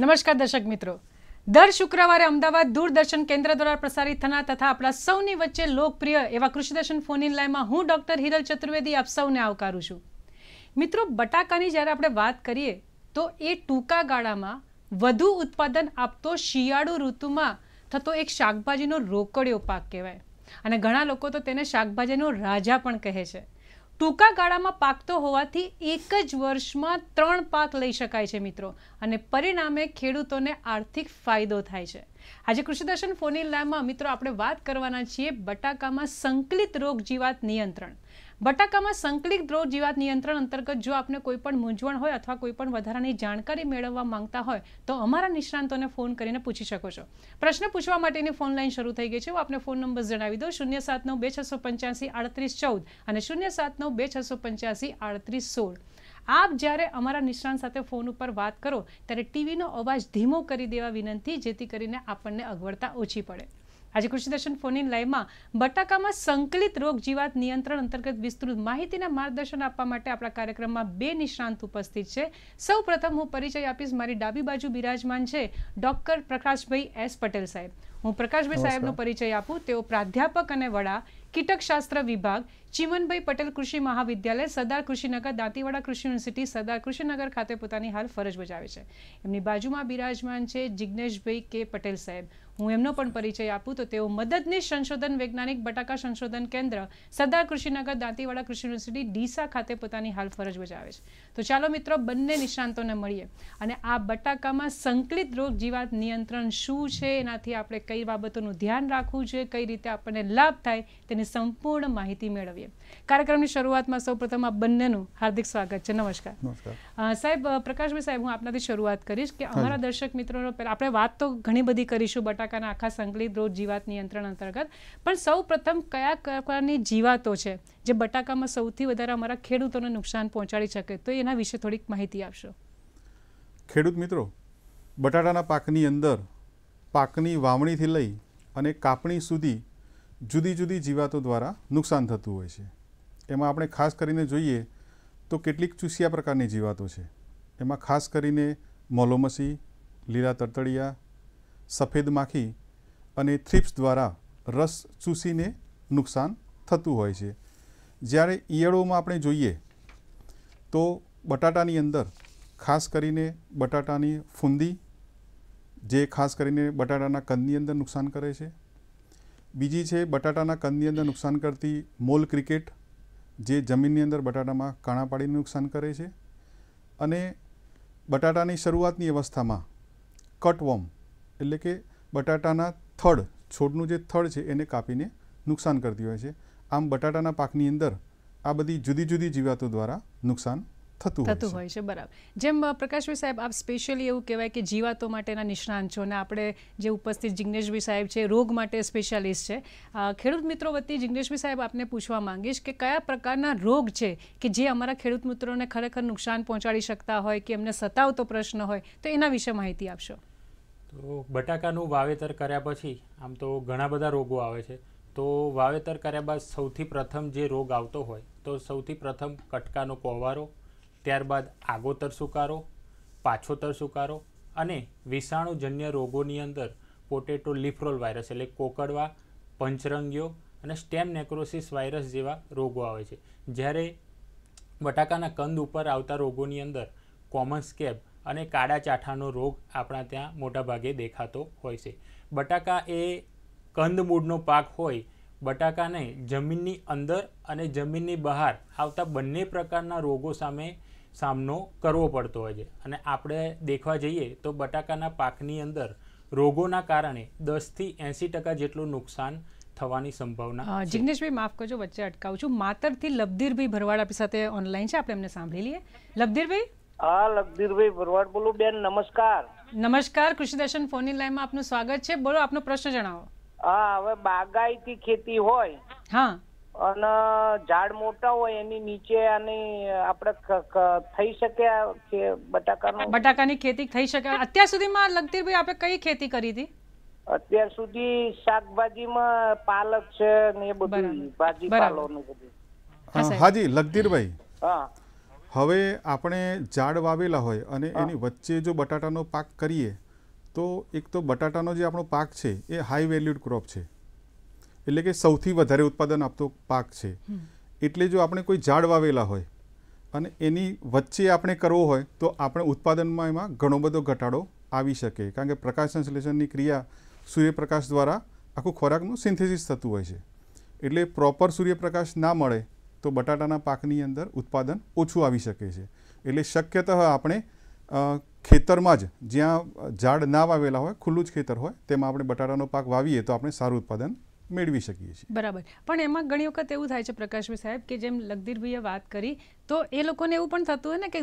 નમસ્કાર દર્શક મિત્રો દર શુક્રવારે અમદાવાદ દૂરદર્શન કેન્દ્ર દ્વારા પ્રસારિત થનાર તથા આપણા સૌની વચ્ચે લોકપ્રિય એવા કૃષિદર્શન ફોન ઇન લાઈમાં હું ડૉક્ટર હિરલ ચતુર્વેદી આપ સૌને આવકારું છું મિત્રો બટાકાની જ્યારે આપણે વાત કરીએ તો એ ટૂંકા ગાળામાં વધુ ઉત્પાદન આપતો શિયાળુ ઋતુમાં થતો એક શાકભાજીનો રોકડિયો પાક કહેવાય અને ઘણા લોકો તો તેને શાકભાજીનો રાજા પણ કહે છે ટૂંકા ગાળામાં પાકતો હોવાથી એક જ વર્ષમાં ત્રણ પાક લઈ શકાય છે મિત્રો અને પરિણામે ખેડૂતોને આર્થિક ફાયદો થાય છે આજે કૃષિદર્શન ફોની લેબમાં મિત્રો આપણે વાત કરવાના છીએ બટાકામાં સંકલિત રોગ જીવાત નિયંત્રણ બટાકામાં સંકલિત દ્રવ જીવાત નિયંત્રણ અંતર્ગત જો આપને કોઈ પણ મૂંઝવણ હોય અથવા કોઈ પણ વધારાની જાણકારી મેળવવા માંગતા હોય તો અમારા નિષ્ણાંતોને ફોન કરીને પૂછી શકો છો પ્રશ્ન પૂછવા માટેની ફોન લાઈન શરૂ થઈ ગઈ છે હું આપને ફોન નંબર જણાવી દઉં શૂન્ય સાત નવ બે છસો પંચ્યાસી આડત્રીસ ચૌદ અને શૂન્ય સાત નવ બે છસો પંચ્યાસી આડત્રીસ સોળ આપ જ્યારે અમારા નિષ્ણાંત સાથે ફોન ઉપર વાત કરો ત્યારે ટીવીનો અવાજ ધીમો કરી દેવા વિનંતી જેથી કરીને આપણને અગવડતા ઓછી પડે આજે કૃષિ દર્શન ફોન ઇન લાઈવમાં બટાકામાં સંકલિત રોગ જીવાત નિયંત્રણ અંતર્ગત વિસ્તૃત માહિતીના માર્ગદર્શન આપવા માટે આપણા કાર્યક્રમમાં બે નિષ્ણાંત ઉપસ્થિત છે સૌ હું પરિચય આપીશ મારી ડાબી બાજુ બિરાજમાન છે ડોક્ટર પ્રકાશભાઈ એસ પટેલ સાહેબ હું પ્રકાશભાઈ સાહેબનો પરિચય આપું તેઓ પ્રાધ્યાપક અને વડા કીટકશાસ્ત્ર વિભાગ ચીમનભાઈ પટેલ કૃષિ મહાવિદ્યાલય સરદાર કૃષિનગર દાંતીવાડા કૃષિ યુનિવર્સિટી સરદાર કૃષિનગર ખાતે પોતાની હાલ ફરજ બજાવે છે એમની બાજુમાં બિરાજમાન છે જિજ્ઞેશભાઈ કે પટેલ સાહેબ હું એમનો પણ પરિચય આપું તો તેઓ મદદનીશ સંશોધન વૈજ્ઞાનિક બટાકા સંશોધન કેન્દ્ર સરદાર કૃષિનગર દાંતીવાડા કૃષિ યુનિવર્સિટી ડીસા ખાતે પોતાની હાલ ફરજ બજાવે છે તો ચાલો મિત્રો બંને નિષ્ણાંતોને મળીએ અને આ બટાકામાં સંકલિત રોગ જીવાત નિયંત્રણ શું છે એનાથી આપણે કઈ બાબતોનું ધ્યાન રાખવું છે કઈ રીતે આપણને લાભ થાય તેની સંપૂર્ણ માહિતી મેળવીએ છીએ કાર્યક્રમની શરૂઆતમાં સૌપ્રથમ આ બંનેનું હાર્દિક સ્વાગત છે નમસ્કાર સાહેબ પ્રકાશભાઈ સાહેબ હું આપનાથી શરૂઆત કરીશ કે અમારા દર્શક મિત્રોનો આપણે વાત તો ઘણી બધી કરીશું બટાકાના આખા સંકલિત રોગ જીવાત નિયંત્રણ અંતર્ગત પણ સૌપ્રથમ કયા પ્રકારની જીવાતો છે જે બટાકામાં સૌથી વધારે અમારા ખેડૂતોને નુકસાન પહોંચાડી શકે તો એના વિશે થોડીક માહિતી આપશો ખેડૂત મિત્રો બટાટાના પાકની અંદર પાકની વાવણીથી લઈ અને કાપણી સુધી જુદી જુદી જીવાતો દ્વારા નુકસાન થતું હોય છે એમાં આપણે ખાસ કરીને જોઈએ તો કેટલીક ચૂસિયા પ્રકારની જીવાતો છે એમાં ખાસ કરીને મોલોમસી લીલા તરતડિયા સફેદ માખી અને થ્રિપ્સ દ્વારા રસ ચૂસીને નુકસાન થતું હોય છે જ્યારે ઈયળોમાં આપણે જોઈએ તો બટાટાની અંદર ખાસ કરીને બટાટાની ફૂંદી જે ખાસ કરીને બટાટાના કંદની અંદર નુકસાન કરે છે બીજી છે બટાટાના કંદની અંદર નુકસાન કરતી મોલ ક્રિકેટ જે જમીનની અંદર બટાટામાં કાણા પાડીને નુકસાન કરે છે અને બટાટાની શરૂઆતની અવસ્થામાં કટવોમ એટલે કે બટાટાના થડ છોડનું જે થડ છે એને કાપીને નુકસાન કરતી હોય છે આમ બટાટાના પાકની અંદર આ બધી જુદી જુદી જીવાતો દ્વારા નુકસાન થતું હોય છે બરાબર જેમ પ્રકાશભાઈ સાહેબ આપ સ્પેશિયલી એવું કહેવાય કે જીવાતો માટેના નિષ્ણાંત છો અને આપણે જે ઉપસ્થિત જિજ્ઞેશભાઈ સાહેબ છે રોગ માટે સ્પેશિયાલિસ્ટ છે ખેડૂત મિત્રો વતી જિજ્ઞેશભાઈ સાહેબ આપને પૂછવા માંગીશ કે કયા પ્રકારના રોગ છે કે જે અમારા ખેડૂત મિત્રોને ખરેખર નુકસાન પહોંચાડી શકતા હોય કે એમને સતાવતો પ્રશ્ન હોય તો એના વિશે માહિતી આપશો તો બટાકાનું વાવેતર કર્યા પછી આમ તો ઘણા બધા રોગો આવે છે તો વાવેતર કર્યા બાદ સૌથી પ્રથમ જે રોગ આવતો હોય તો સૌથી પ્રથમ કટકાનો કોવારો ત્યારબાદ આગોતર સુકારો પાછોતર સુકારો અને વિષાણુજન્ય રોગોની અંદર પોટેટો લિફ્રોલ વાયરસ એટલે કોકડવા પંચરંગીઓ અને સ્ટેમ નેક્રોસિસ વાયરસ જેવા રોગો આવે છે જ્યારે બટાકાના કંદ ઉપર આવતા રોગોની અંદર કોમન સ્કેબ અને કાળા ચાઠાનો રોગ આપણા ત્યાં મોટાભાગે દેખાતો હોય છે બટાકા એ કંદ મૂળનો પાક હોય બટાકાને જમીનની અંદર અને જમીનની બહાર આવતા બંને પ્રકારના રોગો સામે સામનો કરવો પડતો હોય છે અને આપણે દેખવા જઈએ તો બટાકાના પાકની અંદર રોગોના કારણે દસથી એંસી ટકા જેટલું નુકસાન થવાની સંભાવના જિગ્નેશભાઈ માફ કરજો વચ્ચે અટકાવું છું માતરથી લબધીરભાઈ ભરવાડ આપણી સાથે ઓનલાઈન છે આપણે એમને સાંભળી લઈએ લબધીરભાઈ હા લબધીરભાઈ ભરવાડ બોલું બેન નમસ્કાર નમસ્કાર કૃષિદર્શન ફોન ઇન લાઈનમાં આપનું સ્વાગત છે બોલો આપનો પ્રશ્ન જણાવો હા હવે બાગાયતી ખેતી હોય હા અને ઝાડ મોટા હોય એની નીચે આની આપણે થઈ શકે કે બટાકાનો બટાકાની ખેતી થઈ શકે અત્યાર સુધીમાં લગતીરભાઈ આપણે કઈ ખેતી કરી હતી અત્યાર સુધી શાકભાજીમાં પાલક છે ને એ બધું ભાજી પાલો બધું હાજી લગતીરભાઈ હા હવે આપણે ઝાડ વાવેલા હોય અને એની વચ્ચે જો બટાટાનો પાક કરીએ તો એક તો બટાટાનો જે આપણો પાક છે એ હાઈ વેલ્યુડ ક્રોપ છે એટલે કે સૌથી વધારે ઉત્પાદન આપતો પાક છે એટલે જો આપણે કોઈ ઝાડ વાવેલા હોય અને એની વચ્ચે આપણે કરવો હોય તો આપણે ઉત્પાદનમાં એમાં ઘણો બધો ઘટાડો આવી શકે કારણ કે પ્રકાશ સંશ્લેષણની ક્રિયા સૂર્યપ્રકાશ દ્વારા આખું ખોરાકનું સિન્થેસિસ થતું હોય છે એટલે પ્રોપર સૂર્યપ્રકાશ ના મળે તો બટાટાના પાકની અંદર ઉત્પાદન ઓછું આવી શકે છે એટલે શક્યતઃ આપણે ખેતરમાં જ જ્યાં ઝાડ ના વાવેલા હોય ખુલ્લું જ ખેતર હોય તેમાં આપણે બટાટાનો પાક વાવીએ તો આપણે સારું ઉત્પાદન મેળવી શકીએ છીએ બરાબર પણ એમાં ઘણી વખત એવું થાય છે પ્રકાશભાઈ સાહેબ કે જેમ લગદીરભાઈએ વાત કરી તો એ લોકોને એવું પણ થતું હોય ને કે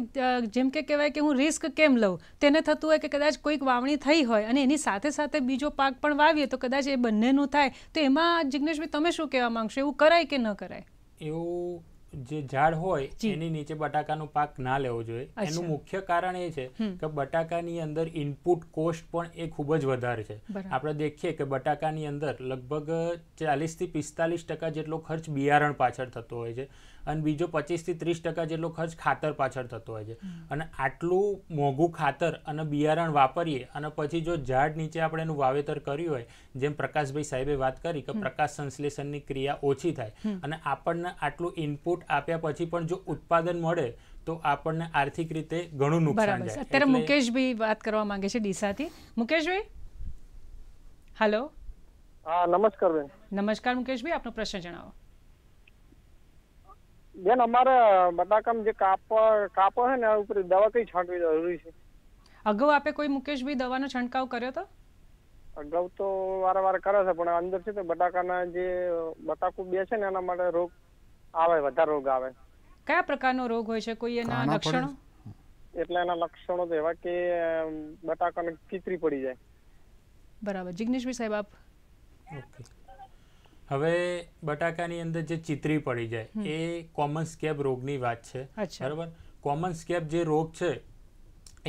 જેમ કે કહેવાય કે હું રિસ્ક કેમ લઉં તેને થતું હોય કે કદાચ કોઈક વાવણી થઈ હોય અને એની સાથે સાથે બીજો પાક પણ વાવીએ તો કદાચ એ બંનેનું થાય તો એમાં જિજ્ઞેશભાઈ તમે શું કહેવા માંગશો એવું કરાય કે ન કરાય એવું જે ઝાડ હોય એની નીચે બટાકાનો પાક ના લેવો જોઈએ એનું મુખ્ય કારણ એ છે કે બટાકાની અંદર ઇનપુટ કોસ્ટ પણ એ ખૂબ જ વધારે છે આપણે દેખીએ કે બટાકાની અંદર લગભગ ચાલીસથી પિસ્તાલીસ ટકા જેટલો ખર્ચ બિયારણ પાછળ થતો હોય છે અને બીજો પચીસથી ત્રીસ ટકા જેટલો ખર્ચ ખાતર પાછળ થતો હોય છે અને આટલું મોંઘું ખાતર અને બિયારણ વાપરીએ અને પછી જો ઝાડ નીચે આપણે એનું વાવેતર કર્યું હોય જેમ પ્રકાશભાઈ સાહેબે વાત કરી કે પ્રકાશ સંશ્લેષણની ક્રિયા ઓછી થાય અને આપણને આટલું ઇનપુટ આપ્યા પછી પણ જો ઉત્પાદન મળે તો આપણને આર્થિક રીતે ઘણું નુકસાન જાય અત્યારે મુકેશભાઈ વાત કરવા માંગે છે ડીસાથી મુકેશભાઈ હેલો હા નમસ્કાર બેન નમસ્કાર મુકેશભાઈ આપનો પ્રશ્ન જણાવો બેન અમારે બટાકામ જે કાપડ કાપડ છે ને ઉપર દવા કઈ છાંટવી જરૂરી છે અગાઉ આપે કોઈ મુકેશભાઈ દવાનો છંટકાવ કર્યો તો અગાઉ તો વારંવાર કરે છે પણ અંદર છે તો બટાકાના જે બટાકુ બે છે ને એના માટે રોગ આવે વધારે રોગ આવે કયા પ્રકારનો રોગ હોય છે કોઈ એના લક્ષણો એટલે એના લક્ષણો તો એવા કે બટાકાને કીચરી પડી જાય બરાબર જિગ્નેશભાઈ સાહેબ આપ ઓકે હવે બટાકાની અંદર જે ચિતરી પડી જાય એ કોમન સ્કેબ રોગની વાત છે બરાબર કોમન સ્કેબ જે રોગ છે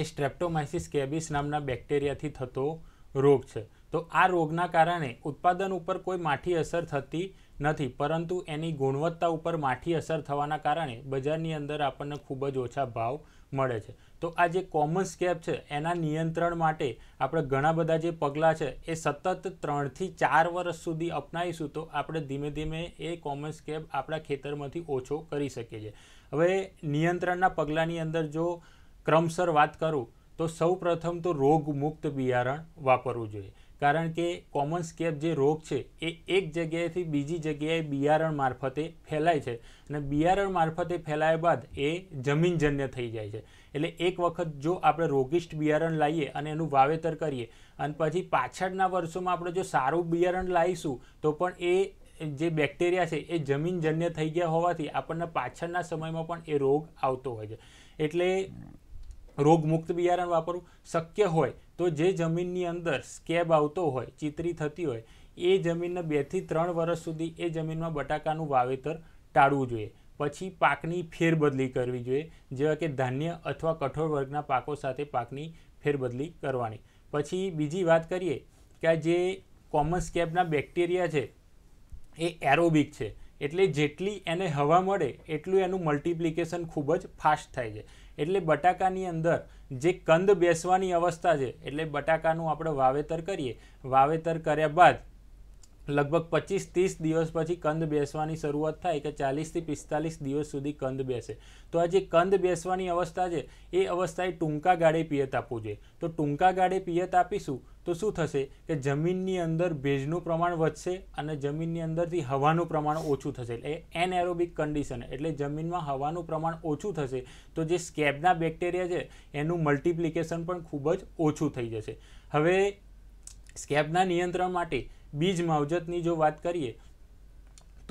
એ સ્ટ્રેપ્ટોમાઇસિસ કેબિસ નામના બેક્ટેરિયાથી થતો રોગ છે તો આ રોગના કારણે ઉત્પાદન ઉપર કોઈ માઠી અસર થતી નથી પરંતુ એની ગુણવત્તા ઉપર માઠી અસર થવાના કારણે બજારની અંદર આપણને ખૂબ જ ઓછા ભાવ મળે છે તો આ જે કોમન સ્કેપ છે એના નિયંત્રણ માટે આપણે ઘણા બધા જે પગલાં છે એ સતત ત્રણથી ચાર વર્ષ સુધી અપનાવીશું તો આપણે ધીમે ધીમે એ કોમન સ્કેપ આપણા ખેતરમાંથી ઓછો કરી શકીએ છીએ હવે નિયંત્રણના પગલાંની અંદર જો ક્રમસર વાત કરું તો સૌપ્રથમ તો રોગમુક્ત બિયારણ વાપરવું જોઈએ કારણ કે કોમન સ્કેપ જે રોગ છે એ એક જગ્યાએથી બીજી જગ્યાએ બિયારણ મારફતે ફેલાય છે અને બિયારણ મારફતે ફેલાયા બાદ એ જમીનજન્ય થઈ જાય છે એટલે એક વખત જો આપણે રોગિષ્ટ બિયારણ લાવીએ અને એનું વાવેતર કરીએ અને પછી પાછળના વર્ષોમાં આપણે જો સારું બિયારણ લાવીશું તો પણ એ જે બેક્ટેરિયા છે એ જમીનજન્ય થઈ ગયા હોવાથી આપણને પાછળના સમયમાં પણ એ રોગ આવતો હોય છે એટલે રોગમુક્ત બિયારણ વાપરવું શક્ય હોય તો જે જમીનની અંદર સ્કેબ આવતો હોય ચિતરી થતી હોય એ જમીનને બેથી ત્રણ વર્ષ સુધી એ જમીનમાં બટાકાનું વાવેતર ટાળવું જોઈએ પછી પાકની ફેરબદલી કરવી જોઈએ જેવા કે ધાન્ય અથવા કઠોળ વર્ગના પાકો સાથે પાકની ફેરબદલી કરવાની પછી બીજી વાત કરીએ કે આ જે કોમન સ્કેબના બેક્ટેરિયા છે એ એરોબિક છે એટલે જેટલી એને હવા મળે એટલું એનું મલ્ટિપ્લિકેશન ખૂબ જ ફાસ્ટ થાય છે એટલે બટાકાની અંદર જે કંદ બેસવાની અવસ્થા છે એટલે બટાકાનું આપણે વાવેતર કરીએ વાવેતર કર્યા બાદ લગભગ પચીસ ત્રીસ દિવસ પછી કંદ બેસવાની શરૂઆત થાય કે ચાલીસથી પિસ્તાલીસ દિવસ સુધી કંદ બેસે તો આ જે કંદ બેસવાની અવસ્થા છે એ અવસ્થાએ ટૂંકા ગાળે પિયત આપવું જોઈએ તો ટૂંકા ગાળે પિયત આપીશું તો શું થશે કે જમીનની અંદર ભેજનું પ્રમાણ વધશે અને જમીનની અંદરથી હવાનું પ્રમાણ ઓછું થશે એટલે એનએરોબિક કન્ડિશન એટલે જમીનમાં હવાનું પ્રમાણ ઓછું થશે તો જે સ્કેબના બેક્ટેરિયા છે એનું મલ્ટિપ્લિકેશન પણ ખૂબ જ ઓછું થઈ જશે હવે સ્કેબના નિયંત્રણ માટે બીજ માવજતની જો વાત કરીએ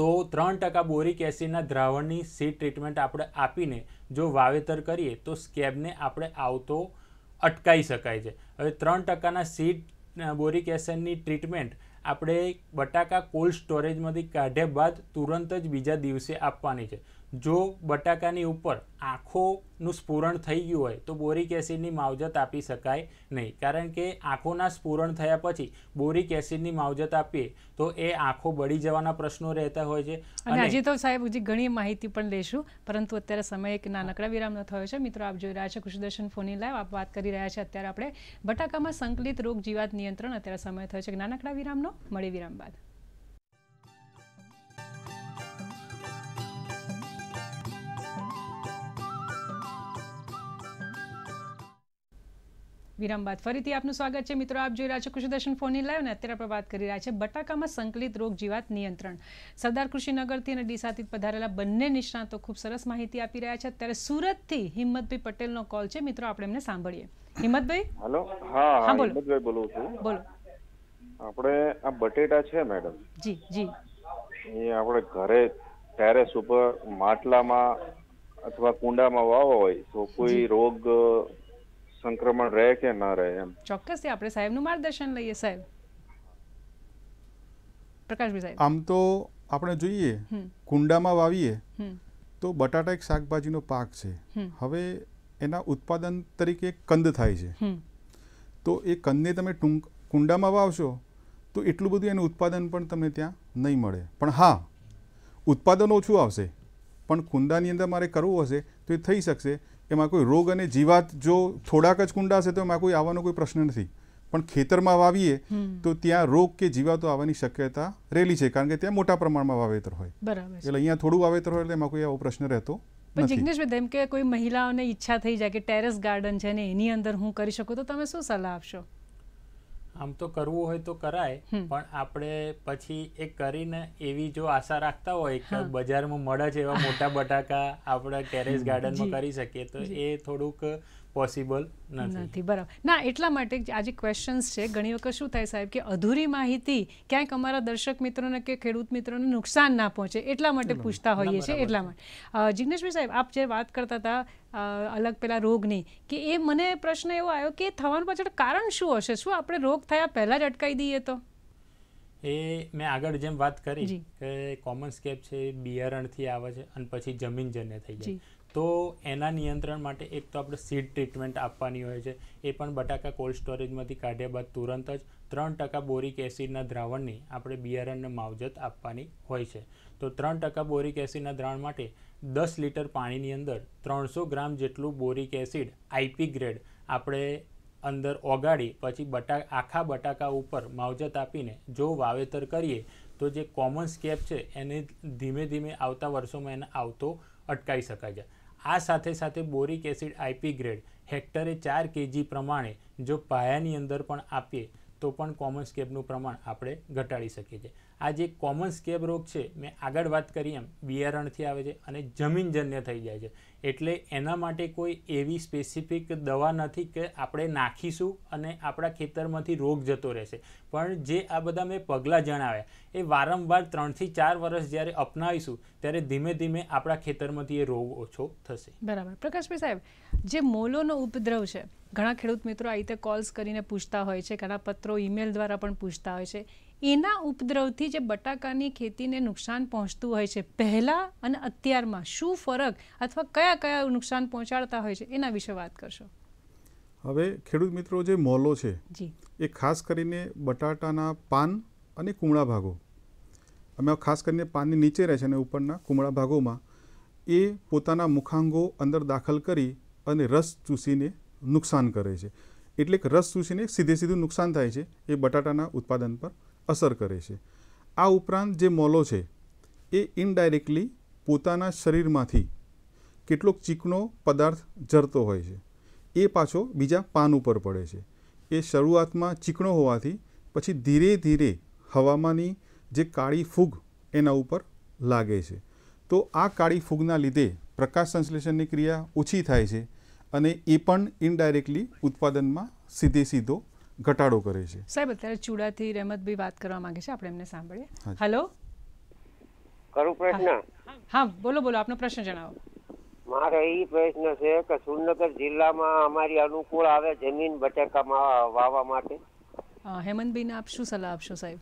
તો ત્રણ ટકા બોરિક એસિડના દ્રાવણની સીડ ટ્રીટમેન્ટ આપણે આપીને જો વાવેતર કરીએ તો સ્કેબને આપણે આવતો અટકાવી શકાય છે હવે ત્રણ ટકાના સીટ બોરિક એસિડની ટ્રીટમેન્ટ આપણે બટાકા કોલ્ડ સ્ટોરેજમાંથી કાઢ્યા બાદ તુરંત જ બીજા દિવસે આપવાની છે જો બટાકાની ઉપર આંખોનું સ્ફુરણ થઈ ગયું હોય તો બોરિક એસિડની માવજત આપી શકાય નહીં કારણ કે આંખોના સ્ફુરણ થયા પછી બોરિક એસિડની માવજત આપીએ તો એ આંખો બળી જવાના પ્રશ્નો રહેતા હોય છે અને હજી તો સાહેબ હજી ઘણી માહિતી પણ લેશું પરંતુ અત્યારે સમય એક નાનકડા વિરામનો થયો છે મિત્રો આપ જોઈ રહ્યા છે કૃષિદર્શન ફોની લાઈવ આપ વાત કરી રહ્યા છે અત્યારે આપણે બટાકામાં સંકલિત રોગ જીવાત નિયંત્રણ અત્યારે સમય થયો છે નાનકડા વિરામનો મળી વિરામ બાદ વિરામ બાદ ફરીથી આપનું સ્વાગત છે મિત્રો આપ જોઈ રહ્યા છો કૃષિદર્શન ફોનની લાઈવ અને અત્યારે આપણે વાત કરી રહ્યા છે બટાકામાં સંકલિત રોગ જીવાત નિયંત્રણ સરદાર કૃષિનગરથી અને ડીસાથી પધારેલા બંને નિષ્ણાતો ખૂબ સરસ માહિતી આપી રહ્યા છે અત્યારે સુરતથી હિંમતભાઈ પટેલનો કોલ છે મિત્રો આપણે એમને સાંભળીએ હિંમતભાઈ હેલો હા બોલો હિંમતભાઈ બોલું છું બોલો આપણે આ બટેટા છે મેડમ જી જી એ આપણે ઘરે ટેરેસ ઉપર માટલામાં અથવા કુંડામાં વાવો હોય તો કોઈ રોગ સંક્રમણ રહે કે ન રહે એમ ચોક્કસથી આપણે સાહેબનું માર્ગદર્શન લઈએ સાહેબ પ્રકાશભાઈ આમ તો આપણે જોઈએ કુંડામાં વાવીએ તો બટાટા એક શાકભાજીનો પાક છે હવે એના ઉત્પાદન તરીકે કંદ થાય છે તો એ કંદને તમે ટૂંક કુંડામાં વાવશો તો એટલું બધું એનું ઉત્પાદન પણ તમને ત્યાં નહીં મળે પણ હા ઉત્પાદન ઓછું આવશે પણ કુંડાની અંદર મારે કરવું હશે તો એ થઈ શકશે એમાં કોઈ રોગ અને જીવાત જો થોડાક જ કુંડા હશે તો એમાં કોઈ આવવાનો કોઈ પ્રશ્ન નથી પણ ખેતરમાં વાવીએ તો ત્યાં રોગ કે જીવાતો આવવાની શક્યતા રહેલી છે કારણ કે ત્યાં મોટા પ્રમાણમાં વાવેતર હોય એટલે અહીંયા થોડું વાવેતર હોય એટલે એમાં કોઈ આવો પ્રશ્ન રહેતો એમ કે કોઈ મહિલાઓને ઈચ્છા થઈ જાય કે ટેરેસ ગાર્ડન છે ને એની અંદર હું કરી શકું તો તમે શું સલાહ આપશો આમ તો કરવું હોય તો કરાય પણ આપણે પછી એ કરીને એવી જો આશા રાખતા હોય કે બજારમાં મળે છે એવા મોટા બટાકા આપણે ટેરેસ ગાર્ડનમાં કરી શકીએ તો એ થોડુંક પોસિબલ નથી બરાબર ના એટલા માટે આજે ક્વેશ્ચન્સ છે ઘણી વખત શું થાય સાહેબ કે અધૂરી માહિતી ક્યાંક અમારા દર્શક મિત્રોને કે ખેડૂત મિત્રોને નુકસાન ના પહોંચે એટલા માટે પૂછતા હોઈએ છીએ એટલા માટે જિગ્નેશભાઈ સાહેબ આપ જે વાત કરતા હતા અલગ પેલા રોગની કે એ મને પ્રશ્ન એવો આવ્યો કે થવાનું પાછળ કારણ શું હશે શું આપણે રોગ થયા પહેલાં જ અટકાવી દઈએ તો એ મેં આગળ જેમ વાત કરી કે કોમન સ્કેપ છે એ બિયારણથી આવે છે અને પછી જમીન જમીનજન્ય થઈ જાય તો એના નિયંત્રણ માટે એક તો આપણે સીડ ટ્રીટમેન્ટ આપવાની હોય છે એ પણ બટાકા કોલ્ડ સ્ટોરેજમાંથી કાઢ્યા બાદ તુરંત જ ત્રણ ટકા બોરિક એસિડના દ્રાવણની આપણે બિયારણને માવજત આપવાની હોય છે તો ત્રણ ટકા બોરિક એસિડના દ્રાવણ માટે દસ લીટર પાણીની અંદર ત્રણસો ગ્રામ જેટલું બોરિક એસિડ આઈપી ગ્રેડ આપણે અંદર ઓગાળી પછી બટા આખા બટાકા ઉપર માવજત આપીને જો વાવેતર કરીએ તો જે કોમન સ્કેપ છે એને ધીમે ધીમે આવતા વર્ષોમાં એને આવતો અટકાવી શકાય છે આ સાથે સાથે બોરિક એસિડ આઈપી ગ્રેડ હેક્ટરે ચાર કેજી પ્રમાણે જો પાયાની અંદર પણ આપીએ તો પણ કોમન સ્કેપનું પ્રમાણ આપણે ઘટાડી શકીએ છીએ આ જે કોમન સ્કેબ રોગ છે મેં આગળ વાત કરી એમ બિયારણથી આવે છે અને જમીનજન્ય થઈ જાય છે એટલે એના માટે કોઈ એવી સ્પેસિફિક દવા નથી કે આપણે નાખીશું અને આપણા ખેતરમાંથી રોગ જતો રહેશે પણ જે આ બધા મેં પગલાં જણાવ્યા એ વારંવાર ત્રણથી ચાર વર્ષ જ્યારે અપનાવીશું ત્યારે ધીમે ધીમે આપણા ખેતરમાંથી એ રોગ ઓછો થશે બરાબર પ્રકાશભાઈ સાહેબ જે મોલોનો ઉપદ્રવ છે ઘણા ખેડૂત મિત્રો આ રીતે કોલ્સ કરીને પૂછતા હોય છે ઘણા પત્રો ઈમેલ દ્વારા પણ પૂછતા હોય છે એના ઉપદ્રવથી જે બટાકાની ખેતીને નુકસાન પહોંચતું હોય છે પહેલાં અને અત્યારમાં શું ફરક અથવા કયા કયા નુકસાન પહોંચાડતા હોય છે એના વિશે વાત કરશો હવે ખેડૂત મિત્રો જે મોલો છે એ ખાસ કરીને બટાટાના પાન અને કુમળા ભાગો અમે ખાસ કરીને પાનની નીચે રહે છે અને ઉપરના કુમળા ભાગોમાં એ પોતાના મુખાંગો અંદર દાખલ કરી અને રસ ચૂસીને નુકસાન કરે છે એટલે રસ ચૂસીને સીધે સીધું નુકસાન થાય છે એ બટાટાના ઉત્પાદન પર અસર કરે છે આ ઉપરાંત જે મોલો છે એ ઇનડાયરેક્ટલી પોતાના શરીરમાંથી કેટલોક ચીકણો પદાર્થ જરતો હોય છે એ પાછો બીજા પાન ઉપર પડે છે એ શરૂઆતમાં ચીકણો હોવાથી પછી ધીરે ધીરે હવામાંની જે કાળી ફૂગ એના ઉપર લાગે છે તો આ કાળી ફૂગના લીધે પ્રકાશ સંશ્લેષણની ક્રિયા ઓછી થાય છે અને એ પણ ઇનડાયરેક્ટલી ઉત્પાદનમાં સીધે સીધો ઘટાડો કરે છે સાહેબ અત્યારે ચૂડાથી રહેમતભાઈ વાત કરવા માંગે છે આપણે એમને સાંભળીએ હેલો કરું પ્રશ્ન હા બોલો બોલો આપનો પ્રશ્ન જણાવો મારે એ પ્રશ્ન છે કે સુરનગર જિલ્લામાં અમારી અનુકૂળ આવે જમીન બટાકામાં વાવવા માટે હેમંતભાઈને આપ શું સલાહ આપશો સાહેબ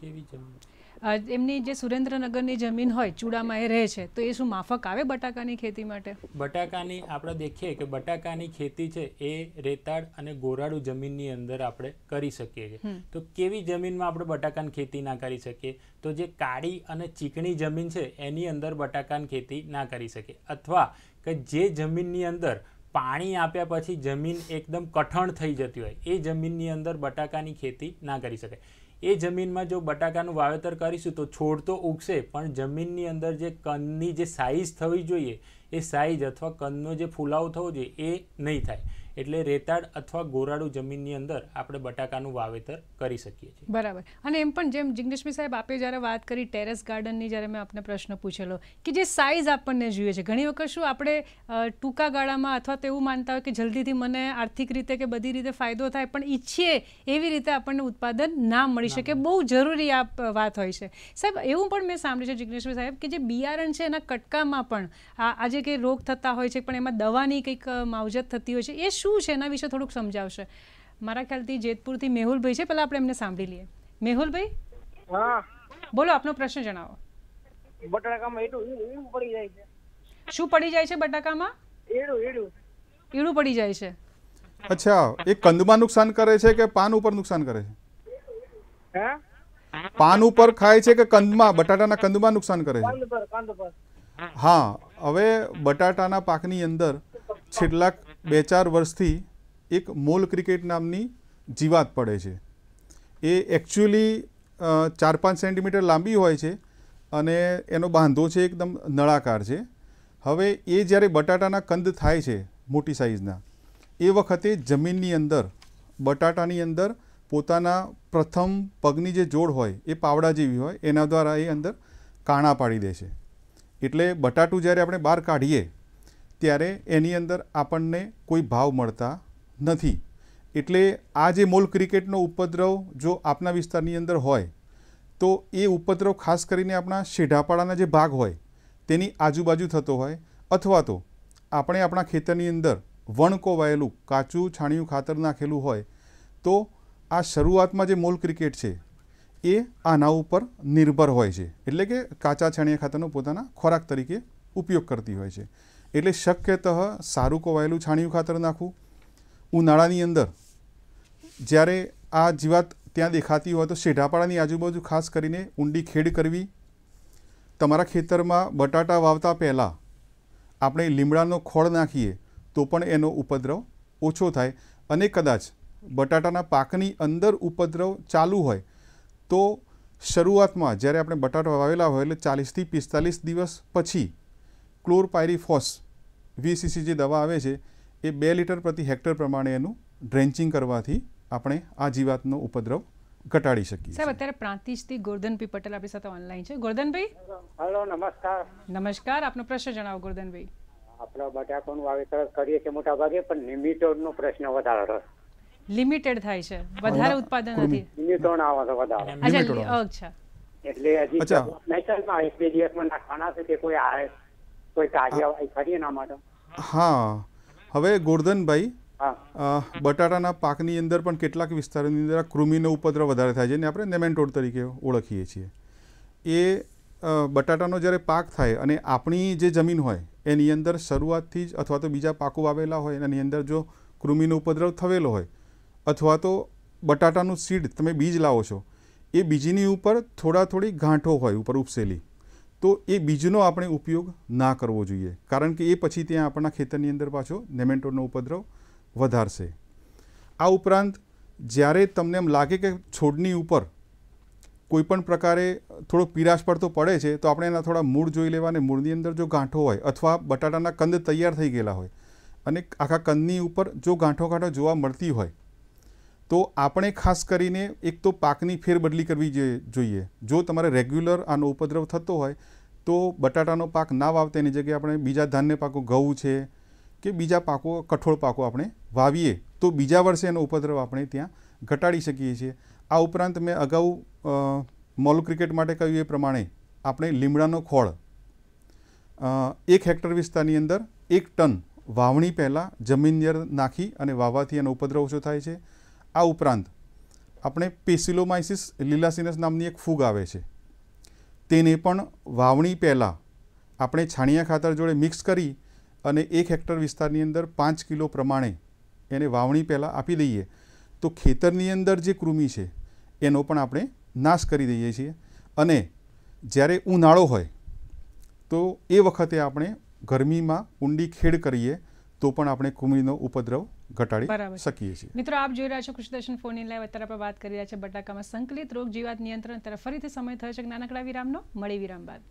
કેવી જમીન એમની જે સુરેન્દ્રનગરની જમીન હોય ચૂડામાં એ રહે છે તો એ શું માફક આવે બટાકાની ખેતી માટે બટાકાની આપણે દેખીએ કે બટાકાની ખેતી છે એ રેતાળ અને ગોરાળુ જમીનની અંદર આપણે કરી શકીએ છીએ તો કેવી જમીનમાં આપણે બટાકાની ખેતી ના કરી શકીએ તો જે કાળી અને ચીકણી જમીન છે એની અંદર બટાકાની ખેતી ના કરી શકીએ અથવા કે જે જમીનની અંદર પાણી આપ્યા પછી જમીન એકદમ કઠણ થઈ જતી હોય એ જમીનની અંદર બટાકાની ખેતી ના કરી શકાય એ જમીનમાં જો બટાકાનું વાવેતર કરીશું તો છોડ તો ઉગશે પણ જમીનની અંદર જે કનની જે સાઇઝ થવી જોઈએ એ સાઇઝ અથવા કનનો જે ફુલાવ થવો જોઈએ એ નહીં થાય એટલે રેતાળ અથવા ગોરાડુ જમીનની અંદર આપણે બટાકાનું વાવેતર કરી શકીએ છીએ બરાબર અને એમ પણ જેમ જિગ્નેશભાઈ સાહેબ આપે જ્યારે વાત કરી ટેરેસ ગાર્ડનની જ્યારે મેં આપને પ્રશ્ન પૂછેલો કે જે સાઇઝ આપણને જોઈએ છે ઘણી વખત શું આપણે ટૂંકા ગાળામાં અથવા તો એવું માનતા હોય કે જલ્દીથી મને આર્થિક રીતે કે બધી રીતે ફાયદો થાય પણ ઈચ્છીએ એવી રીતે આપણને ઉત્પાદન ના મળી શકે બહુ જરૂરી આ વાત હોય છે સાહેબ એવું પણ મેં સાંભળ્યું છે જિગ્નેશભાઈ સાહેબ કે જે બિયારણ છે એના કટકામાં પણ આજે કંઈ રોગ થતા હોય છે પણ એમાં દવાની કંઈક માવજત થતી હોય છે એ શું શું છે એના વિશે થોડુંક સમજાવશે મારા ખ્યાલથી જેતપુરથી મેહુલભાઈ છે પહેલાં આપણે એમને સાંભળી લઈએ મેહુલભાઈ હા બોલો આપનો પ્રશ્ન જણાવો બટાકામાં એટલું પડી જાય છે શું પડી જાય છે બટાકામાં એડું એડું એડું પડી જાય છે અચ્છા એ કંદમાં નુકસાન કરે છે કે પાન ઉપર નુકસાન કરે છે હે પાન ઉપર ખાય છે કે કંદમાં બટાટાના કંદમાં નુકસાન કરે છે હા હવે બટાટાના પાકની અંદર છેલ્લા બે ચાર વર્ષથી એક મોલ ક્રિકેટ નામની જીવાત પડે છે એ એકચ્યુઅલી ચાર પાંચ સેન્ટીમીટર લાંબી હોય છે અને એનો બાંધો છે એકદમ નળાકાર છે હવે એ જ્યારે બટાટાના કંદ થાય છે મોટી સાઇઝના એ વખતે જમીનની અંદર બટાટાની અંદર પોતાના પ્રથમ પગની જે જોડ હોય એ પાવડા જેવી હોય એના દ્વારા એ અંદર કાણા પાડી દે છે એટલે બટાટું જ્યારે આપણે બહાર કાઢીએ ત્યારે એની અંદર આપણને કોઈ ભાવ મળતા નથી એટલે આ જે મોલ ક્રિકેટનો ઉપદ્રવ જો આપના વિસ્તારની અંદર હોય તો એ ઉપદ્રવ ખાસ કરીને આપણા શેઢાપાડાના જે ભાગ હોય તેની આજુબાજુ થતો હોય અથવા તો આપણે આપણા ખેતરની અંદર વણ કોવાયેલું કાચું છાણિયું ખાતર નાખેલું હોય તો આ શરૂઆતમાં જે મોલ ક્રિકેટ છે એ આના ઉપર નિર્ભર હોય છે એટલે કે કાચા છાણિયા ખાતરનો પોતાના ખોરાક તરીકે ઉપયોગ કરતી હોય છે એટલે શક્યતઃ સારું કોવાયેલું છાણિયું ખાતર નાખવું ઉનાળાની અંદર જ્યારે આ જીવાત ત્યાં દેખાતી હોય તો શેઢાપાડાની આજુબાજુ ખાસ કરીને ઊંડી ખેડ કરવી તમારા ખેતરમાં બટાટા વાવતા પહેલાં આપણે લીમડાનો ખોળ નાખીએ તો પણ એનો ઉપદ્રવ ઓછો થાય અને કદાચ બટાટાના પાકની અંદર ઉપદ્રવ ચાલુ હોય તો શરૂઆતમાં જ્યારે આપણે બટાટા વાવેલા હોય એટલે ચાલીસથી પિસ્તાલીસ દિવસ પછી ક્લોરપાયરીફોસ વીસીસી જે દવા આવે છે એ બે લીટર પ્રતિ હેક્ટર પ્રમાણે એનું ડ્રેન્ચિંગ કરવાથી આપણે આ જીવાતનો ઉપદ્રવ ઘટાડી શકીએ સાહેબ અત્યારે પ્રાંતિજથી ગોરધનભાઈ પટેલ આપણી સાથે ઓનલાઈન છે ગોરધનભાઈ હેલો નમસ્કાર નમસ્કાર આપનો પ્રશ્ન જણાવો ગોરધનભાઈ આપણે બટાકાનું વાવેતર કરીએ કે મોટા ભાગે પણ લિમિટેડનો પ્રશ્ન વધારે રહે લિમિટેડ થાય છે વધારે ઉત્પાદન નથી લિમિટેડ આવે વધારે અચ્છા એટલે હજી નેચરમાં એક બે દિવસમાં નાખવાના છે કે કોઈ આવે કોઈ કાર્યવાહી કરી એના માટે હા હવે ગોરધનભાઈ બટાટાના પાકની અંદર પણ કેટલાક વિસ્તારોની અંદર કૃમિનો ઉપદ્રવ વધારે થાય છે ને આપણે નેમેન્ટોડ તરીકે ઓળખીએ છીએ એ બટાટાનો જ્યારે પાક થાય અને આપણી જે જમીન હોય એની અંદર શરૂઆતથી જ અથવા તો બીજા પાકો વાવેલા હોય એની અંદર જો કૃમિનો ઉપદ્રવ થયેલો હોય અથવા તો બટાટાનું સીડ તમે બીજ લાવો છો એ બીજની ઉપર થોડા થોડી ગાંઠો હોય ઉપર ઉપસેલી તો એ બીજનો આપણે ઉપયોગ ના કરવો જોઈએ કારણ કે એ પછી ત્યાં આપણા ખેતરની અંદર પાછો નેમેન્ટોડનો ઉપદ્રવ વધારશે આ ઉપરાંત જ્યારે તમને એમ લાગે કે છોડની ઉપર કોઈપણ પ્રકારે થોડો પીરાશ પડતો પડે છે તો આપણે એના થોડા મૂળ જોઈ લેવા અને મૂળની અંદર જો ગાંઠો હોય અથવા બટાટાના કંદ તૈયાર થઈ ગયેલા હોય અને આખા કંદની ઉપર જો ગાંઠો ગાંઠો જોવા મળતી હોય તો આપણે ખાસ કરીને એક તો પાકની ફેરબદલી કરવી જોઈએ જો તમારે રેગ્યુલર આનો ઉપદ્રવ થતો હોય તો બટાટાનો પાક ના વાવતા એની જગ્યાએ આપણે બીજા ધાન્ય પાકો ઘઉં છે કે બીજા પાકો કઠોળ પાકો આપણે વાવીએ તો બીજા વર્ષે એનો ઉપદ્રવ આપણે ત્યાં ઘટાડી શકીએ છીએ આ ઉપરાંત મેં અગાઉ મોલ ક્રિકેટ માટે કહ્યું એ પ્રમાણે આપણે લીમડાનો ખોળ એક હેક્ટર વિસ્તારની અંદર એક ટન વાવણી પહેલાં જમીનની અંદર નાખી અને વાવવાથી એનો ઉપદ્રવ ઓછો થાય છે આ ઉપરાંત આપણે પેસિલોમાઇસિસ લીલાસિનસ નામની એક ફૂગ આવે છે તેને પણ વાવણી પહેલાં આપણે છાણિયા ખાતર જોડે મિક્સ કરી અને એક હેક્ટર વિસ્તારની અંદર પાંચ કિલો પ્રમાણે એને વાવણી પહેલાં આપી દઈએ તો ખેતરની અંદર જે કૃમિ છે એનો પણ આપણે નાશ કરી દઈએ છીએ અને જ્યારે ઉનાળો હોય તો એ વખતે આપણે ગરમીમાં ઊંડી ખેડ કરીએ તો પણ આપણે કૃમિનો ઉપદ્રવ ઘટાડી શકીએ છીએ મિત્રો આપ જોઈ રહ્યા છો કૃષ્ણદર્શન ફોન ઇન લાઈવ અત્યારે આપણે વાત કરી રહ્યા છે બટાકામાં સંકલિત રોગ જીવાત નિયંત્રણ તરફ ફરીથી સમય થયો છે નાનકડા વિરામનો મળી વિરામ બાદ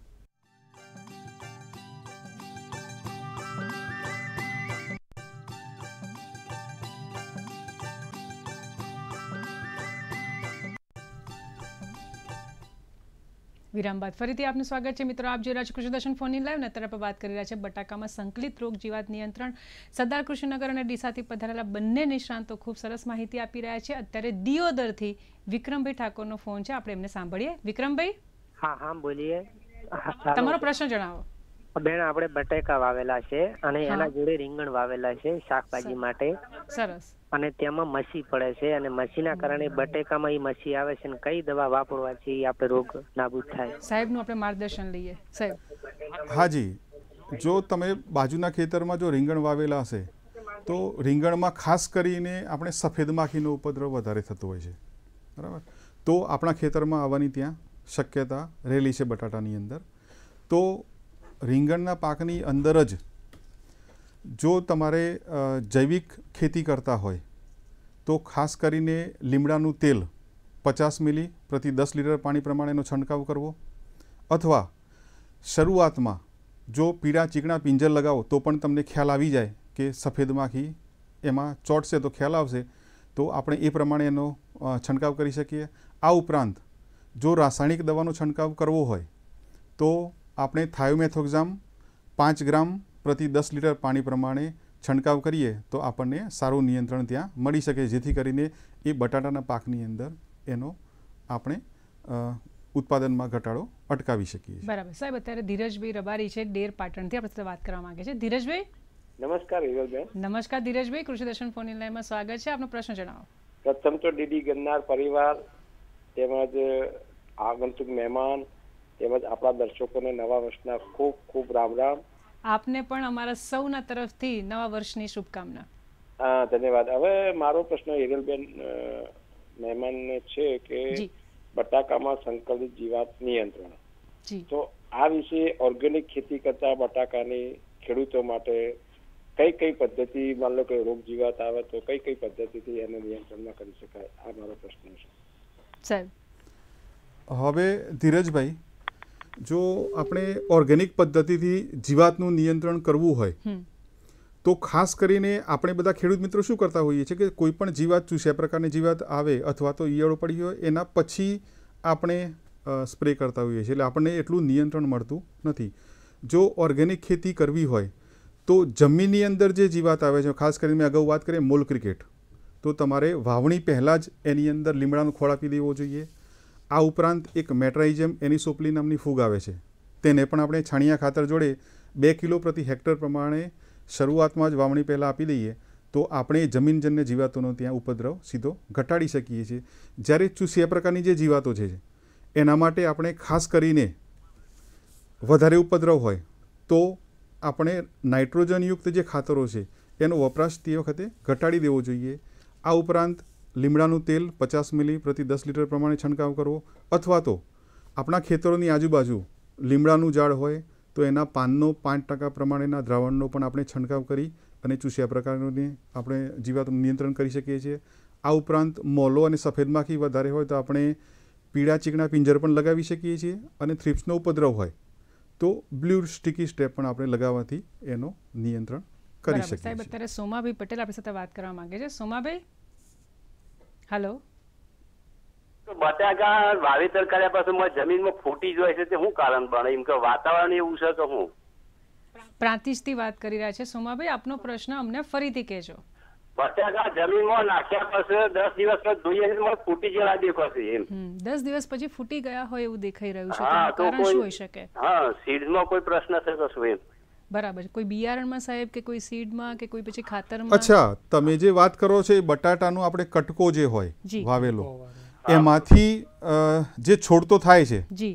વિરામ બાદ ફરીથી આપનું સ્વાગત છે મિત્રો આપ જોઈ રહ્યા છો કૃષ્ણદર્શન ફોનની લાઈવ ને તરફ વાત કરી રહ્યા છે બટાકામાં સંકલિત રોગ જીવાત નિયંત્રણ સરદાર કૃષ્ણનગર અને ડીસાથી પધારેલા બંને નિષ્ણાંતો ખૂબ સરસ માહિતી આપી રહ્યા છે અત્યારે દિયોદરથી વિક્રમભાઈ ઠાકોરનો ફોન છે આપણે એમને સાંભળીએ વિક્રમભાઈ હા હા બોલીએ તમારો પ્રશ્ન જણાવો બેન આપણે બટેકા વાવેલા છે અને એના જોડે રીંગણ વાવેલા છે શાકભાજી માટે સરસ અને તેમાં મસી પડે છે અને મસીના કારણે બટેકામાં એ મસી આવે છે અને કઈ દવા વાપરવાથી આપણે રોગ નાબૂદ થાય સાહેબનું આપણે માર્ગદર્શન લઈએ સાહેબ હાજી જો તમે બાજુના ખેતરમાં જો રીંગણ વાવેલા હશે તો રીંગણમાં ખાસ કરીને આપણે સફેદ માખીનો ઉપદ્રવ વધારે થતો હોય છે બરાબર તો આપણા ખેતરમાં આવવાની ત્યાં શક્યતા રહેલી છે બટાટાની અંદર તો રીંગણના પાકની અંદર જ જો તમારે જૈવિક ખેતી કરતા હોય તો ખાસ કરીને લીમડાનું તેલ પચાસ મિલી પ્રતિ દસ લીટર પાણી પ્રમાણેનો છંટકાવ કરવો અથવા શરૂઆતમાં જો પીળા ચીકણા પિંજર લગાવો તો પણ તમને ખ્યાલ આવી જાય કે સફેદ માખી એમાં ચોટશે તો ખ્યાલ આવશે તો આપણે એ પ્રમાણે એનો છંટકાવ કરી શકીએ આ ઉપરાંત જો રાસાયણિક દવાનો છંટકાવ કરવો હોય તો આપણે થાયોમેથોક્ઝામ પાંચ ગ્રામ પ્રતિ દસ લીટર પાણી પ્રમાણે છંટકાવ કરીએ તો આપણને સારું નિયંત્રણ ત્યાં મળી શકે જેથી કરીને એ બટાટાના પાકની અંદર એનો આપણે ઉત્પાદનમાં ઘટાડો અટકાવી શકીએ બરાબર સાહેબ અત્યારે ધીરજભાઈ રબારી છે ડેર પાટણથી આપણે વાત કરવા માંગે છે ધીરજભાઈ નમસ્કાર વિવેકબેન નમસ્કાર ધીરજભાઈ કૃષિ દર્શન ફોન લાઈનમાં સ્વાગત છે આપનો પ્રશ્ન જણાવો પ્રથમ તો ડીડી ગન્નાર પરિવાર તેમજ આગંતુક મહેમાન તેમજ આપણા દર્શકોને નવા વર્ષના ખૂબ ખૂબ રામ રામ આપને પણ અમારા સૌના તરફથી નવા વર્ષની શુભકામના હા ધન્યવાદ હવે મારો પ્રશ્ન હિરલબેન મહેમાનને છે કે બટાકામાં સંકલિત જીવાત નિયંત્રણ તો આ વિશે ઓર્ગેનિક ખેતી કરતા બટાકાની ખેડૂતો માટે કઈ કઈ પદ્ધતિ માન લો કે રોગ જીવાત આવે તો કઈ કઈ પદ્ધતિથી એને નિયંત્રણમાં કરી શકાય આ મારો પ્રશ્ન છે સાહેબ હવે ધીરજભાઈ જો આપણે ઓર્ગેનિક પદ્ધતિથી જીવાતનું નિયંત્રણ કરવું હોય તો ખાસ કરીને આપણે બધા ખેડૂત મિત્રો શું કરતા હોઈએ છીએ કે કોઈ પણ જીવાત ચૂસ્યા પ્રકારની જીવાત આવે અથવા તો ઈયળો પડી હોય એના પછી આપણે સ્પ્રે કરતા હોઈએ છીએ એટલે આપણને એટલું નિયંત્રણ મળતું નથી જો ઓર્ગેનિક ખેતી કરવી હોય તો જમીનની અંદર જે જીવાત આવે છે ખાસ કરીને મેં અગાઉ વાત કરીએ મોલ ક્રિકેટ તો તમારે વાવણી પહેલાં જ એની અંદર લીમડાનો ખોળ આપી દેવો જોઈએ આ ઉપરાંત એક મેટ્રાઇઝમ એનિસોપ્લી નામની ફૂગ આવે છે તેને પણ આપણે છાણિયા ખાતર જોડે બે કિલો પ્રતિ હેક્ટર પ્રમાણે શરૂઆતમાં જ વાવણી પહેલાં આપી દઈએ તો આપણે જમીનજન્ય જીવાતોનો ત્યાં ઉપદ્રવ સીધો ઘટાડી શકીએ છીએ જ્યારે ચૂસ્યા પ્રકારની જે જીવાતો છે એના માટે આપણે ખાસ કરીને વધારે ઉપદ્રવ હોય તો આપણે નાઇટ્રોજનયુક્ત જે ખાતરો છે એનો વપરાશ તે વખતે ઘટાડી દેવો જોઈએ આ ઉપરાંત લીમડાનું તેલ પચાસ મિલી પ્રતિ દસ લીટર પ્રમાણે છંટકાવ કરવો અથવા તો આપણા ખેતરોની આજુબાજુ લીમડાનું ઝાડ હોય તો એના પાનનો પાંચ ટકા પ્રમાણેના દ્રાવણનો પણ આપણે છંટકાવ કરી અને ચૂસ્યા પ્રકારની આપણે જીવાત નિયંત્રણ કરી શકીએ છીએ આ ઉપરાંત મોલો અને સફેદ માખી વધારે હોય તો આપણે પીળા ચીકણા પિંજર પણ લગાવી શકીએ છીએ અને થ્રિપ્સનો ઉપદ્રવ હોય તો બ્લ્યુ સ્ટીકી સ્ટેપ પણ આપણે લગાવવાથી એનો નિયંત્રણ કરી શકીએ અત્યારે સોમાભાઈ પટેલ આપણી સાથે વાત કરવા માંગે છે સોમાભાઈ હેલો બટાકા વાવેતર કર્યા પછી મારી જમીનમાં ફૂટી જાય છે તે શું કારણ બને એમ કે વાતાવરણ એવું છે કે હું પ્રાંતિજથી વાત કરી રહ્યા છે સોમાભાઈ આપનો પ્રશ્ન અમને ફરીથી કહેજો બટાકા જમીનમાં નાખ્યા પછી દસ દિવસ પછી ધોઈએ ફૂટી ગયેલા દેખાશે એમ દસ દિવસ પછી ફૂટી ગયા હોય એવું દેખાઈ રહ્યું છે કારણ શું હોઈ શકે હા સીડ્સમાં કોઈ પ્રશ્ન છે કશું એમ બરાબર કોઈ બિયારણમાં સાહેબ કે કોઈ સીડમાં કે કોઈ પછી ખાતરમાં અચ્છા તમે જે વાત કરો છો એ બટાટાનો આપણે કટકો જે હોય વાવેલો એમાંથી જે છોડતો થાય છે જી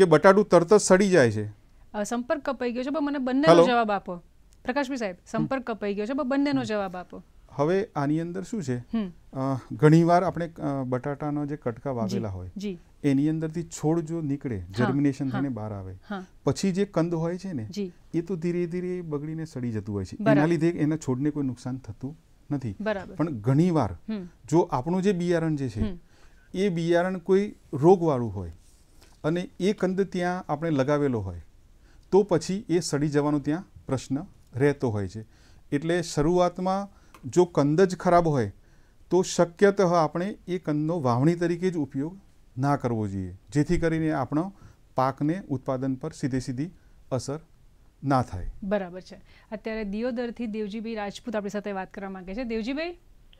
કે બટાટું તરત જ સડી જાય છે સંપર્ક કપાઈ ગયો છે પણ મને બંનેનો જવાબ આપો પ્રકાશભાઈ સાહેબ સંપર્ક કપાઈ ગયો છે પણ બંનેનો જવાબ આપો હવે આની અંદર શું છે ઘણીવાર આપણે બટાટાનો જે કટકા વાવેલા હોય એની અંદરથી છોડ જો નીકળે જર્મિનેશન થઈને બહાર આવે પછી જે કંદ હોય છે ને એ તો ધીરે ધીરે બગડીને સડી જતું હોય છે એના લીધે એના છોડને કોઈ નુકસાન થતું નથી પણ ઘણીવાર જો આપણું જે બિયારણ જે છે એ બિયારણ કોઈ રોગવાળું હોય અને એ કંદ ત્યાં આપણે લગાવેલો હોય તો પછી એ સડી જવાનો ત્યાં પ્રશ્ન રહેતો હોય છે એટલે શરૂઆતમાં જો કંદ જ ખરાબ હોય તો શક્યતઃ આપણે એ કંદનો વાવણી તરીકે જ ઉપયોગ ના કરવો જોઈએ જેથી કરીને આપણો પાકને ઉત્પાદન પર સીધે સીધી અસર ના થાય બરાબર છે અત્યારે દિયોદરથી દેવજીભાઈ રાજપૂત આપણી સાથે વાત કરવા માંગે છે દેવજીભાઈ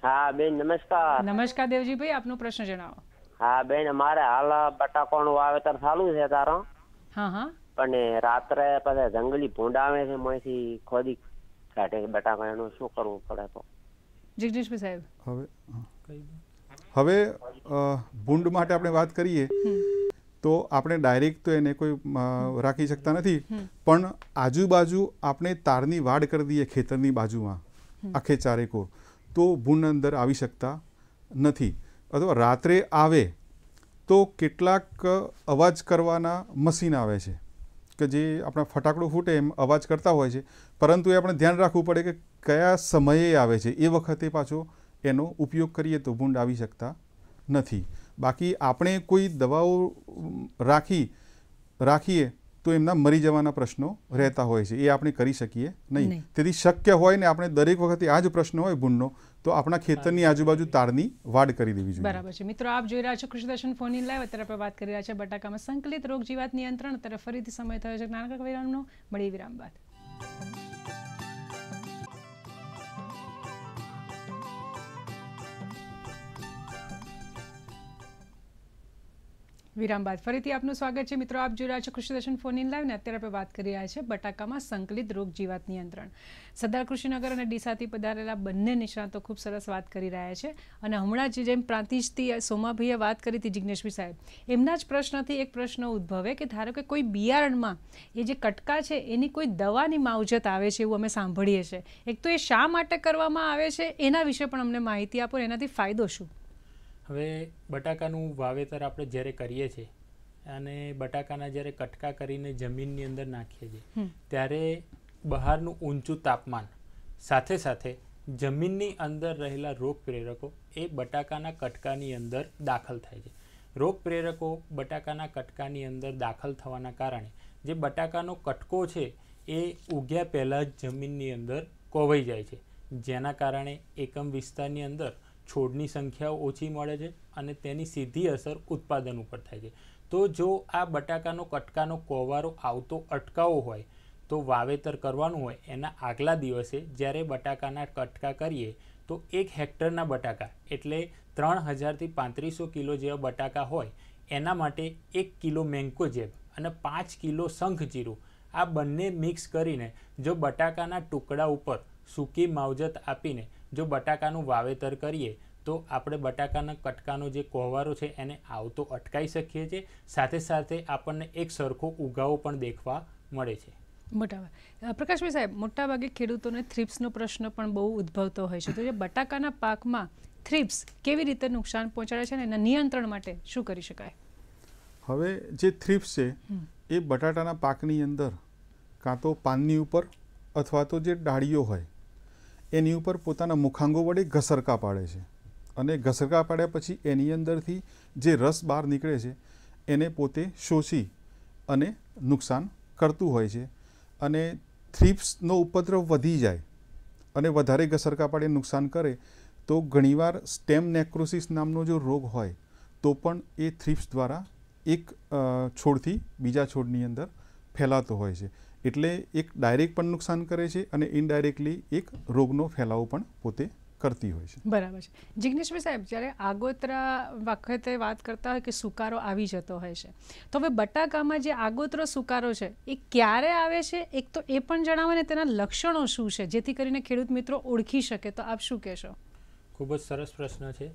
હા બેન નમસ્કાર નમસ્કાર દેવજીભાઈ આપનો પ્રશ્ન જણાવો હા બેન અમારે હાલ બટાકાનું વાવેતર ચાલુ છે તારો હા હા પણ રાત્રે પછી જંગલી ભૂંડા આવે છે મોંથી ખોદી કાઢે બટાકા એનું શું કરવું પડે તો જગદીશભાઈ સાહેબ હવે હવે ભૂંડ માટે આપણે વાત કરીએ તો આપણે ડાયરેક્ટ તો એને કોઈ રાખી શકતા નથી પણ આજુબાજુ આપણે તારની વાડ કરી દઈએ ખેતરની બાજુમાં આખે ચારેકો તો ભૂંડ અંદર આવી શકતા નથી અથવા રાત્રે આવે તો કેટલાક અવાજ કરવાના મશીન આવે છે કે જે આપણા ફટાકડું ફૂટે એમ અવાજ કરતા હોય છે પરંતુ એ આપણે ધ્યાન રાખવું પડે કે કયા સમયે આવે છે એ વખતે પાછો એનો ઉપયોગ કરીએ તો ભૂંડ આવી શકતા નથી બાકી આપણે કોઈ દવાઓ રાખી રાખીએ તો એમના મરી જવાના પ્રશ્નો રહેતા હોય છે એ આપણે કરી શકીએ નહીં તેથી શક્ય હોય ને આપણે દરેક વખતે આ જ પ્રશ્ન હોય ભૂંડનો તો આપણા ખેતરની આજુબાજુ તારની વાડ કરી દેવી જોઈએ બરાબર છે મિત્રો આપ જોઈ રહ્યા છો કૃષિદર્શન ફોન ઇન લાઈવ અત્યારે વાત કરી રહ્યા છે બટાકામાં સંકલિત રોગ જીવાત નિયંત્રણ અત્યારે ફરીથી સમય થયો છે નાનકડા વિરામનો મળી વિરામ બાદ વિરામ બાદ ફરીથી આપનું સ્વાગત છે મિત્રો આપ જોઈ રહ્યા છો કૃષિદર્શન ફોન ઇન લાઈવ ને અત્યારે આપણે વાત કરી રહ્યા છે બટાકામાં સંકલિત રોગ જીવાત નિયંત્રણ સરદાર કૃષિનગર અને ડીસાથી પધારેલા બંને નિષ્ણાતો ખૂબ સરસ વાત કરી રહ્યા છે અને હમણાં જ જેમ પ્રાંતિજથી સોમાભાઈએ વાત કરી હતી જિજ્ઞેશભી સાહેબ એમના જ પ્રશ્નથી એક પ્રશ્ન ઉદ્ભવે કે ધારો કે કોઈ બિયારણમાં એ જે કટકા છે એની કોઈ દવાની માવજત આવે છે એવું અમે સાંભળીએ છીએ એક તો એ શા માટે કરવામાં આવે છે એના વિશે પણ અમને માહિતી આપો એનાથી ફાયદો શું હવે બટાકાનું વાવેતર આપણે જ્યારે કરીએ છીએ અને બટાકાના જ્યારે કટકા કરીને જમીનની અંદર નાખીએ છીએ ત્યારે બહારનું ઊંચું તાપમાન સાથે સાથે જમીનની અંદર રહેલા રોગ પ્રેરકો એ બટાકાના કટકાની અંદર દાખલ થાય છે રોગ પ્રેરકો બટાકાના કટકાની અંદર દાખલ થવાના કારણે જે બટાકાનો કટકો છે એ ઉગ્યા પહેલાં જ જમીનની અંદર કોવાઈ જાય છે જેના કારણે એકમ વિસ્તારની અંદર છોડની સંખ્યા ઓછી મળે છે અને તેની સીધી અસર ઉત્પાદન ઉપર થાય છે તો જો આ બટાકાનો કટકાનો કોવારો આવતો અટકાવો હોય તો વાવેતર કરવાનું હોય એના આગલા દિવસે જ્યારે બટાકાના કટકા કરીએ તો એક હેક્ટરના બટાકા એટલે ત્રણ હજારથી પાંત્રીસો કિલો જેવા બટાકા હોય એના માટે એક કિલો મેંકો જેબ અને પાંચ કિલો શંખ જીરું આ બંને મિક્સ કરીને જો બટાકાના ટુકડા ઉપર સૂકી માવજત આપીને જો બટાકાનું વાવેતર કરીએ તો આપણે બટાકાના કટકાનો જે કોહવારો છે એને આવતો અટકાવી શકીએ છીએ સાથે સાથે આપણને એક સરખો ઉગાવો પણ દેખવા મળે છે બરાબર પ્રકાશભાઈ સાહેબ મોટાભાગે ખેડૂતોને થ્રિપ્સનો પ્રશ્ન પણ બહુ ઉદ્ભવતો હોય છે તો જે બટાકાના પાકમાં થ્રિપ્સ કેવી રીતે નુકસાન પહોંચાડે છે અને એના નિયંત્રણ માટે શું કરી શકાય હવે જે થ્રિપ્સ છે એ બટાટાના પાકની અંદર કાં તો પાનની ઉપર અથવા તો જે ડાળીઓ હોય એની ઉપર પોતાના મુખાંગો વડે ઘસરકા પાડે છે અને ઘસરકા પાડ્યા પછી એની અંદરથી જે રસ બહાર નીકળે છે એને પોતે શોષી અને નુકસાન કરતું હોય છે અને થ્રીપ્સનો ઉપદ્રવ વધી જાય અને વધારે ઘસરકા પાડે નુકસાન કરે તો ઘણીવાર સ્ટેમ નેક્રોસિસ નામનો જો રોગ હોય તો પણ એ થ્રીપ્સ દ્વારા એક છોડથી બીજા છોડની અંદર ફેલાતો હોય છે એટલે એક ડાયરેક્ટ પણ નુકસાન કરે છે અને ઇનડાયરેક્ટલી એક રોગનો ફેલાવો પણ પોતે કરતી હોય છે બરાબર છે જિજ્ઞેશભાઈ સાહેબ જ્યારે આગોતરા વખતે વાત કરતા હોય કે સુકારો આવી જતો હોય છે તો હવે બટાકામાં જે આગોતરો સુકારો છે એ ક્યારે આવે છે એક તો એ પણ જણાવે ને તેના લક્ષણો શું છે જેથી કરીને ખેડૂત મિત્રો ઓળખી શકે તો આપ શું કહેશો ખૂબ જ સરસ પ્રશ્ન છે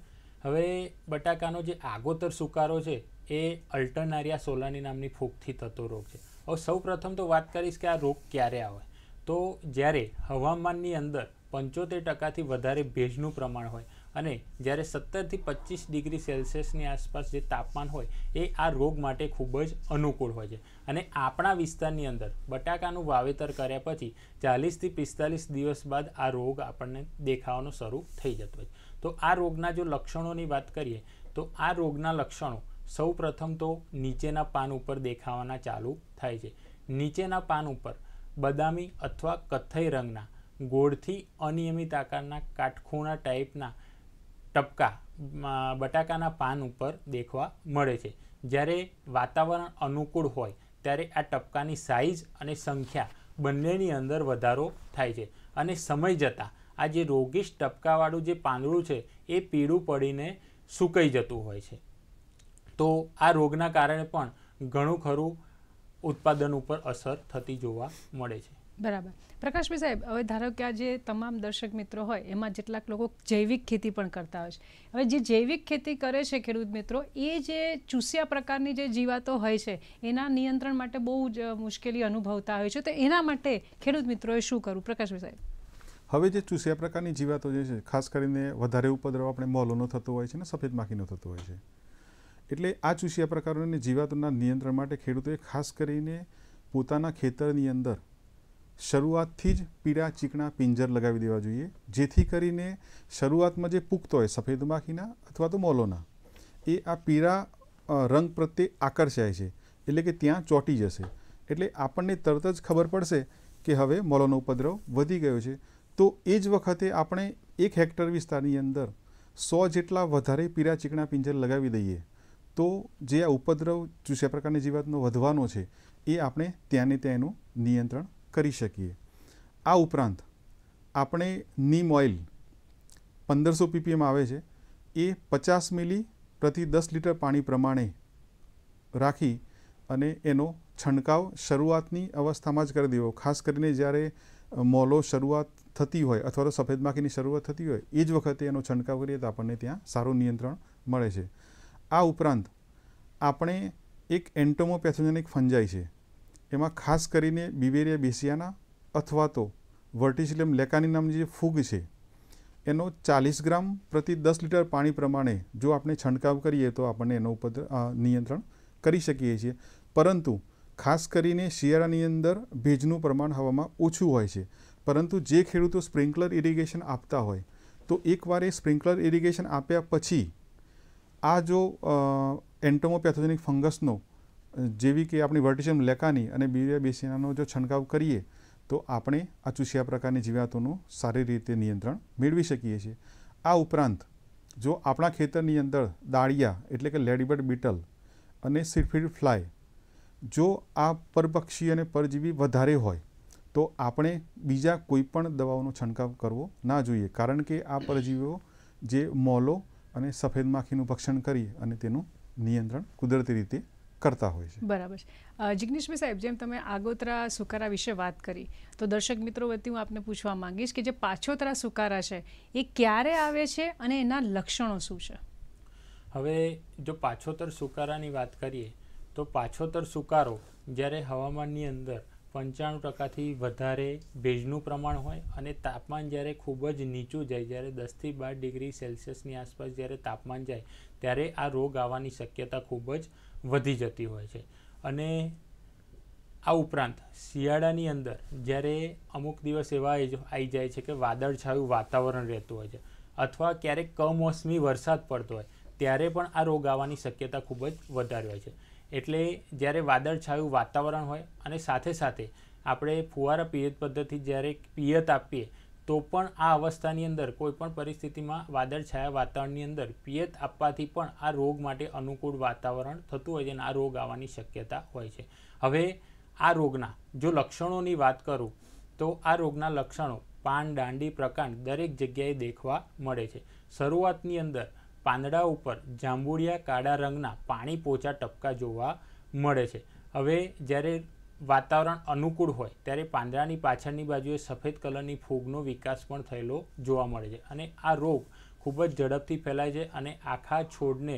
હવે બટાકાનો જે આગોતર સુકારો છે એ અલ્ટરનારિયા સોલાની નામની ફૂગથી થતો રોગ છે હવે સૌપ્રથમ તો વાત કરીશ કે આ રોગ ક્યારે આવે તો જ્યારે હવામાનની અંદર પંચોતેર ટકાથી વધારે ભેજનું પ્રમાણ હોય અને જ્યારે સત્તરથી પચીસ ડિગ્રી સેલ્સિયસની આસપાસ જે તાપમાન હોય એ આ રોગ માટે ખૂબ જ અનુકૂળ હોય છે અને આપણા વિસ્તારની અંદર બટાકાનું વાવેતર કર્યા પછી ચાલીસથી પિસ્તાલીસ દિવસ બાદ આ રોગ આપણને દેખાવાનો શરૂ થઈ જતો હોય તો આ રોગના જો લક્ષણોની વાત કરીએ તો આ રોગના લક્ષણો સૌ પ્રથમ તો નીચેના પાન ઉપર દેખાવાના ચાલુ થાય છે નીચેના પાન ઉપર બદામી અથવા કથ્થઈ રંગના ગોળથી અનિયમિત આકારના કાટખૂણા ટાઈપના ટપકા બટાકાના પાન ઉપર દેખવા મળે છે જ્યારે વાતાવરણ અનુકૂળ હોય ત્યારે આ ટપકાની સાઇઝ અને સંખ્યા બંનેની અંદર વધારો થાય છે અને સમય જતાં આ જે રોગીશ ટપકાવાળું જે પાંદડું છે એ પીળું પડીને સુકાઈ જતું હોય છે તો આ રોગના કારણે પણ ઘણું ખરું ઉત્પાદન ઉપર અસર થતી જોવા મળે છે બરાબર પ્રકાશભાઈ સાહેબ હવે ધારો કે આ જે તમામ દર્શક મિત્રો હોય એમાં જેટલાક લોકો જૈવિક ખેતી પણ કરતા હોય છે હવે જે જૈવિક ખેતી કરે છે ખેડૂત મિત્રો એ જે ચૂસ્યા પ્રકારની જે જીવાતો હોય છે એના નિયંત્રણ માટે બહુ જ મુશ્કેલી અનુભવતા હોય છે તો એના માટે ખેડૂત મિત્રોએ શું કરવું પ્રકાશભાઈ સાહેબ હવે જે ચૂસ્યા પ્રકારની જીવાતો જે છે ખાસ કરીને વધારે ઉપદ્રવ આપણે મોલોનો થતો હોય છે ને સફેદ માખીનો થતો હોય છે એટલે આ ચૂસિયા પ્રકારોને જીવાતોના નિયંત્રણ માટે ખેડૂતોએ ખાસ કરીને પોતાના ખેતરની અંદર શરૂઆતથી જ પીળા ચીકણા પિંજર લગાવી દેવા જોઈએ જેથી કરીને શરૂઆતમાં જે પૂગતો હોય સફેદ માખીના અથવા તો મોલોના એ આ પીળા રંગ પ્રત્યે આકર્ષાય છે એટલે કે ત્યાં ચોંટી જશે એટલે આપણને તરત જ ખબર પડશે કે હવે મોલોનો ઉપદ્રવ વધી ગયો છે તો એ જ વખતે આપણે એક હેક્ટર વિસ્તારની અંદર સો જેટલા વધારે પીળા ચીકણા પિંજર લગાવી દઈએ તો જે આ ઉપદ્રવ ચૂસ્યા પ્રકારની જીવાતનો વધવાનો છે એ આપણે ત્યાંને ત્યાં એનું નિયંત્રણ કરી શકીએ આ ઉપરાંત આપણે નીમ ઓઇલ પંદરસો પીપીએમ આવે છે એ પચાસ મિલી પ્રતિ દસ લીટર પાણી પ્રમાણે રાખી અને એનો છંટકાવ શરૂઆતની અવસ્થામાં જ કરી દેવો ખાસ કરીને જ્યારે મોલો શરૂઆત થતી હોય અથવા તો સફેદ માખીની શરૂઆત થતી હોય એ જ વખતે એનો છંટકાવ કરીએ તો આપણને ત્યાં સારું નિયંત્રણ મળે છે આ ઉપરાંત આપણે એક એન્ટોમોપેથોજેનિક ફંજાઈ છે એમાં ખાસ કરીને બિવેરિયા બેસિયાના અથવા તો વર્ટિસિલિયમ લેકાની નામની જે ફૂગ છે એનો ચાલીસ ગ્રામ પ્રતિ દસ લીટર પાણી પ્રમાણે જો આપણે છંટકાવ કરીએ તો આપણને એનો ઉપદ્ર નિયંત્રણ કરી શકીએ છીએ પરંતુ ખાસ કરીને શિયાળાની અંદર ભેજનું પ્રમાણ હવામાં ઓછું હોય છે પરંતુ જે ખેડૂતો સ્પ્રિન્કલર ઇરિગેશન આપતા હોય તો એકવાર એ સ્પ્રિન્કલર ઇરિગેશન આપ્યા પછી આ જો એન્ટોમોપેથોજેનિક ફંગસનો જેવી કે આપણી વર્ટિશમ લેકાની અને બીરિયા બેસિનાનો જો છંટકાવ કરીએ તો આપણે આ ચૂસ્યા પ્રકારની જીવાતોનું સારી રીતે નિયંત્રણ મેળવી શકીએ છીએ આ ઉપરાંત જો આપણા ખેતરની અંદર દાળિયા એટલે કે લેડીબર્ડ બીટલ અને સિરફીડ ફ્લાય જો આ પરપક્ષી અને પરજીવી વધારે હોય તો આપણે બીજા કોઈ પણ દવાઓનો છંટકાવ કરવો ના જોઈએ કારણ કે આ પરજીવીઓ જે મોલો અને સફેદ માખીનું ભક્ષણ કરી અને તેનું નિયંત્રણ કુદરતી રીતે કરતા હોય છે બરાબર છે જિગ્નેશભાઈ સાહેબ જેમ તમે આગોતરા સુકારા વિશે વાત કરી તો દર્શક મિત્રો વતી હું આપને પૂછવા માંગીશ કે જે પાછોતરા સુકારા છે એ ક્યારે આવે છે અને એના લક્ષણો શું છે હવે જો પાછોતર સુકારાની વાત કરીએ તો પાછોતર સુકારો જ્યારે હવામાનની અંદર પંચાણું ટકાથી વધારે ભેજનું પ્રમાણ હોય અને તાપમાન જ્યારે ખૂબ જ નીચું જાય જ્યારે દસથી બાર ડિગ્રી સેલ્સિયસની આસપાસ જ્યારે તાપમાન જાય ત્યારે આ રોગ આવવાની શક્યતા ખૂબ જ વધી જતી હોય છે અને આ ઉપરાંત શિયાળાની અંદર જ્યારે અમુક દિવસ એવા આવી જાય છે કે વાદળછાયું વાતાવરણ રહેતું હોય છે અથવા ક્યારેક કમોસમી વરસાદ પડતો હોય ત્યારે પણ આ રોગ આવવાની શક્યતા ખૂબ જ વધારે હોય છે એટલે જ્યારે વાદળછાયું વાતાવરણ હોય અને સાથે સાથે આપણે ફુવારા પિયત પદ્ધતિ જ્યારે પિયત આપીએ તો પણ આ અવસ્થાની અંદર કોઈપણ પરિસ્થિતિમાં વાદળછાયા વાતાવરણની અંદર પિયત આપવાથી પણ આ રોગ માટે અનુકૂળ વાતાવરણ થતું હોય છે અને આ રોગ આવવાની શક્યતા હોય છે હવે આ રોગના જો લક્ષણોની વાત કરું તો આ રોગના લક્ષણો પાન દાંડી પ્રકાંડ દરેક જગ્યાએ દેખવા મળે છે શરૂઆતની અંદર પાંદડા ઉપર જાંબુડિયા કાળા રંગના પાણી પોચા ટપકા જોવા મળે છે હવે જ્યારે વાતાવરણ અનુકૂળ હોય ત્યારે પાંદડાની પાછળની બાજુએ સફેદ કલરની ફૂગનો વિકાસ પણ થયેલો જોવા મળે છે અને આ રોગ ખૂબ જ ઝડપથી ફેલાય છે અને આખા છોડને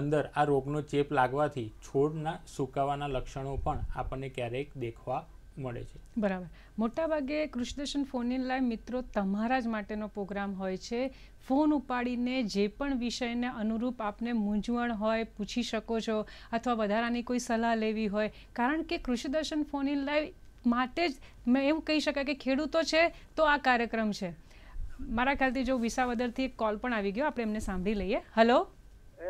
અંદર આ રોગનો ચેપ લાગવાથી છોડના સુકાવાના લક્ષણો પણ આપણને ક્યારેક દેખવા મળે છે બરાબર મોટાભાગે કૃષ્ણદર્શન ફોનની લાઈવ મિત્રો તમારા જ માટેનો પ્રોગ્રામ હોય છે ફોન ઉપાડીને જે પણ વિષયને અનુરૂપ આપને મૂંઝવણ હોય પૂછી શકો છો અથવા વધારાની કોઈ સલાહ લેવી હોય કારણ કે કૃષિદર્શન ફોન ઇન લાઈવ માટે જ મેં એવું કહી શકાય કે ખેડૂતો છે તો આ કાર્યક્રમ છે મારા ખ્યાલથી જો વિસાવદરથી એક કોલ પણ આવી ગયો આપણે એમને સાંભળી લઈએ હલો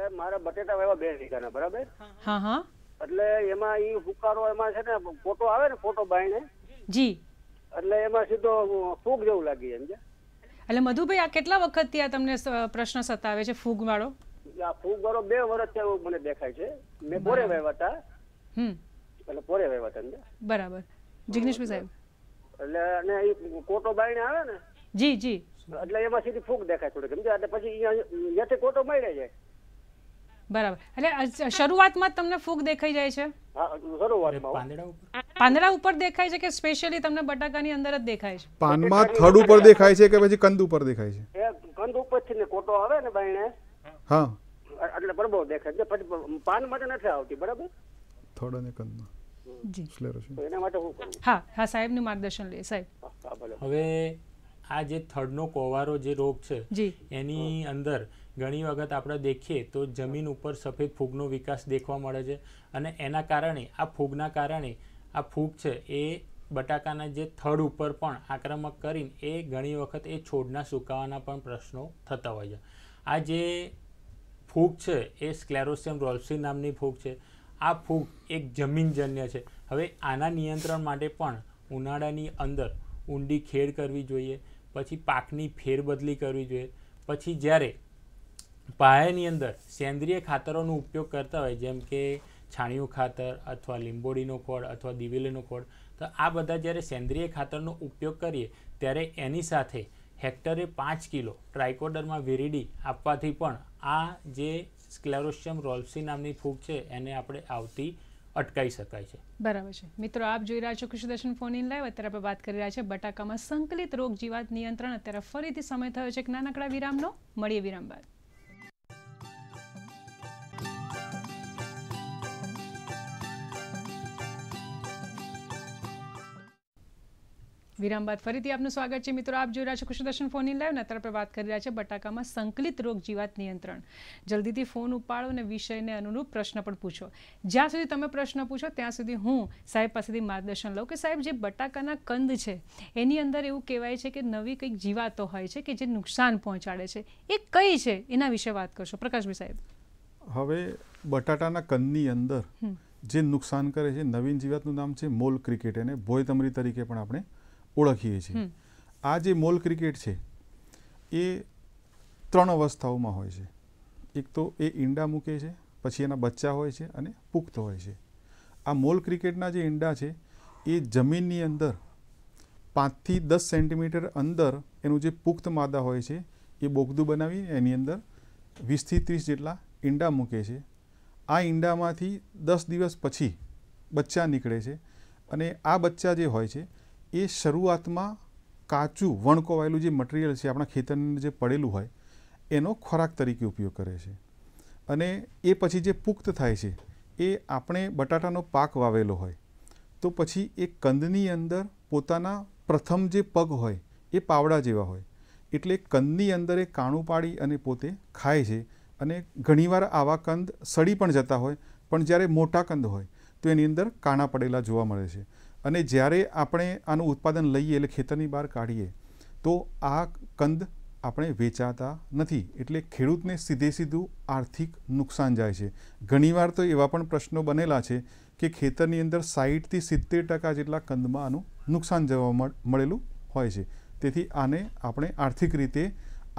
એ મારા બટેટા વાવ્યા બે વીઘાના બરાબર હા હા એટલે એમાં ઈ હુકારો એમાં છે ને ફોટો આવે ને ફોટો બાયણે જી એટલે એમાં સીધો ફૂગ જેવું લાગી એમ છે એટલે મધુભાઈ આ કેટલા વખતથી આ તમને પ્રશ્ન સતાવે છે ફૂગ વાળો આ ફૂગ વાળો બે વર્ષ થયો મને દેખાય છે મેં પોરે વહેવા હતા હમ એટલે પોરે વહેવા હતા બરાબર જિગ્નેશભાઈ સાહેબ એટલે અને એ કોટો બાયણે આવે ને જી જી એટલે એમાં સીધી ફૂગ દેખાય થોડીક સમજ્યા એટલે પછી અહીંયા કોટો મળે જાય બરાબર એટલે શરૂઆતમાં તમને ફૂગ દેખાઈ જાય છે પાંદડા ઉપર દેખાય છે કે સ્પેશિયલી તમને બટાકાની અંદર જ દેખાય છે પાનમાં થડ ઉપર દેખાય છે કે પછી કંદ ઉપર દેખાય છે કંદ ઉપરથી ને કોટો આવે ને બાઈને હા એટલે બરોબર દેખાય છે પછી પાન માટે નથી આવતી બરાબર થડ અને કંદમાં જી એના માટે હું કરું હા હા સાહેબનું માર્ગદર્શન લે સાહેબ હવે આ જે થડનો કોવારો જે રોગ છે એની અંદર ઘણી વખત આપણે દેખીએ તો જમીન ઉપર સફેદ ફૂગનો વિકાસ દેખવા મળે છે અને એના કારણે આ ફૂગના કારણે આ ફૂગ છે એ બટાકાના જે થડ ઉપર પણ આક્રમક કરીને એ ઘણી વખત એ છોડના સુકાવાના પણ પ્રશ્નો થતા હોય છે આ જે ફૂગ છે એ સ્ક્લેરોસિયમ રોલ્સી નામની ફૂગ છે આ ફૂગ એક જમીનજન્ય છે હવે આના નિયંત્રણ માટે પણ ઉનાળાની અંદર ઊંડી ખેડ કરવી જોઈએ પછી પાકની ફેરબદલી કરવી જોઈએ પછી જ્યારે પાયાની અંદર સેન્દ્રિય ખાતરોનો ઉપયોગ કરતા હોય જેમ કે છાણિયું ખાતર અથવા લીંબોડીનો ખોળ અથવા દિવેલીનો ખોળ તો આ બધા જ્યારે સેન્દ્રિય ખાતરનો ઉપયોગ કરીએ ત્યારે એની સાથે હેક્ટરે પાંચ કિલો ટ્રાઇકોડરમાં વેરીડી આપવાથી પણ આ જે સ્ક્લેરોશિયમ રોલ્સી નામની ફૂગ છે એને આપણે આવતી અટકાવી શકાય છે બરાબર છે મિત્રો આપ જોઈ રહ્યા છો કૃષિદર્શન ફોન ઇન લાઈવ અત્યારે આપણે વાત કરી રહ્યા છે બટાકામાં સંકલિત રોગ જીવાત નિયંત્રણ અત્યારે ફરીથી સમય થયો છે એક નાનકડા વિરામનો મળીએ વિરામ બાદ વિરામ બાદ ફરીથી આપનું સ્વાગત છે મિત્રો આપ જોઈ રહ્યા છો કૃષ્ણદર્શન ફોન ઇન લાઈવ ને અત્યારે વાત કરી રહ્યા છે બટાકામાં સંકલિત રોગ જીવાત નિયંત્રણ જલ્દીથી ફોન ઉપાડો અને વિષયને અનુરૂપ પ્રશ્ન પણ પૂછો જ્યાં સુધી તમે પ્રશ્ન પૂછો ત્યાં સુધી હું સાહેબ પાસેથી માર્ગદર્શન લઉં કે સાહેબ જે બટાકાના કંદ છે એની અંદર એવું કહેવાય છે કે નવી કંઈક જીવાતો હોય છે કે જે નુકસાન પહોંચાડે છે એ કઈ છે એના વિશે વાત કરશો પ્રકાશભાઈ સાહેબ હવે બટાટાના કંદની અંદર જે નુકસાન કરે છે નવીન જીવાતનું નામ છે મોલ ક્રિકેટ એને ભોયતમરી તરીકે પણ આપણે ઓળખીએ છીએ આ જે મોલ ક્રિકેટ છે એ ત્રણ અવસ્થાઓમાં હોય છે એક તો એ ઈંડા મૂકે છે પછી એના બચ્ચા હોય છે અને પુખ્ત હોય છે આ મોલ ક્રિકેટના જે ઈંડા છે એ જમીનની અંદર પાંચથી દસ સેન્ટીમીટર અંદર એનું જે પુખ્ત માદા હોય છે એ બોગદું બનાવી એની અંદર વીસથી ત્રીસ જેટલા ઈંડા મૂકે છે આ ઈંડામાંથી દસ દિવસ પછી બચ્ચા નીકળે છે અને આ બચ્ચા જે હોય છે એ શરૂઆતમાં કાચું વણકોવાયેલું જે મટીરિયલ છે આપણા ખેતરને જે પડેલું હોય એનો ખોરાક તરીકે ઉપયોગ કરે છે અને એ પછી જે પુખ્ત થાય છે એ આપણે બટાટાનો પાક વાવેલો હોય તો પછી એ કંદની અંદર પોતાના પ્રથમ જે પગ હોય એ પાવડા જેવા હોય એટલે કંદની અંદર એ કાણું પાડી અને પોતે ખાય છે અને ઘણીવાર આવા કંદ સડી પણ જતા હોય પણ જ્યારે મોટા કંદ હોય તો એની અંદર કાણા પડેલા જોવા મળે છે અને જ્યારે આપણે આનું ઉત્પાદન લઈએ એટલે ખેતરની બહાર કાઢીએ તો આ કંદ આપણે વેચાતા નથી એટલે ખેડૂતને સીધે સીધું આર્થિક નુકસાન જાય છે ઘણીવાર તો એવા પણ પ્રશ્નો બનેલા છે કે ખેતરની અંદર સાઈઠથી સિત્તેર ટકા જેટલા કંદમાં આનું નુકસાન જવા મળેલું હોય છે તેથી આને આપણે આર્થિક રીતે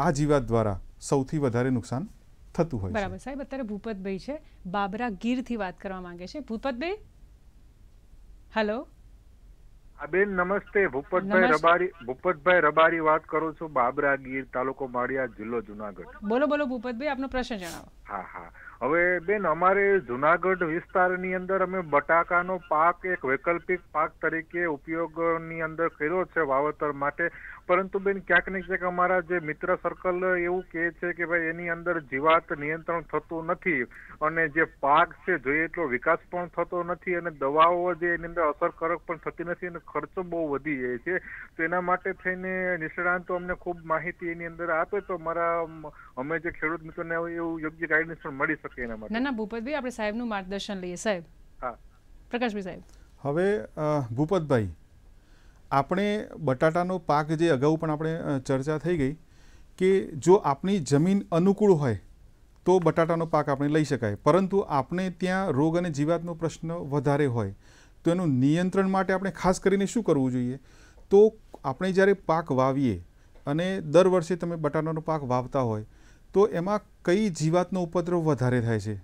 આ જીવાત દ્વારા સૌથી વધારે નુકસાન થતું હોય બરાબર સાહેબ અત્યારે ભૂપતભાઈ છે બાબરા ગીરથી વાત કરવા માંગે છે ભૂપતભાઈ હેલો બેન નમસ્તે ભૂપતભાઈ રબારી ભૂપતભાઈ રબારી વાત કરું છું બાબરા ગીર તાલુકો માળિયા જિલ્લો જુનાગઢ બોલો બોલો ભૂપતભાઈ આપનો પ્રશ્ન જણાવો હા હા હવે બેન અમારે જુનાગઢ વિસ્તારની અંદર અમે બટાકાનો પાક એક વૈકલ્પિક પાક તરીકે ઉપયોગની અંદર કર્યો છે વાવતર માટે પરંતુ બેન ક્યાંક ને ક્યાંક અમારા જે મિત્ર સર્કલ એવું કહે છે કે ભાઈ એની અંદર જીવાત નિયંત્રણ થતું નથી અને જે પાક છે જોઈએ એટલો વિકાસ પણ થતો નથી અને દવાઓ જે એની અંદર અસરકારક પણ થતી નથી અને ખર્ચો બહુ વધી જાય છે તો એના માટે થઈને નિષ્ણાંતો અમને ખૂબ માહિતી એની અંદર આપે તો મારા અમે જે ખેડૂત મિત્રોને એવું યોગ્ય ગાઈડન્સ પણ મળી શકે એના માટે ના ના ભૂપતભાઈ આપણે સાહેબનું માર્ગદર્શન લઈએ સાહેબ હા પ્રકાશભાઈ સાહેબ હવે ભૂપતભાઈ આપણે બટાટાનો પાક જે અગાઉ પણ આપણે ચર્ચા થઈ ગઈ કે જો આપણી જમીન અનુકૂળ હોય તો બટાટાનો પાક આપણે લઈ શકાય પરંતુ આપણે ત્યાં રોગ અને જીવાતનો પ્રશ્ન વધારે હોય તો એનું નિયંત્રણ માટે આપણે ખાસ કરીને શું કરવું જોઈએ તો આપણે જ્યારે પાક વાવીએ અને દર વર્ષે તમે બટાટાનો પાક વાવતા હોય તો એમાં કઈ જીવાતનો ઉપદ્રવ વધારે થાય છે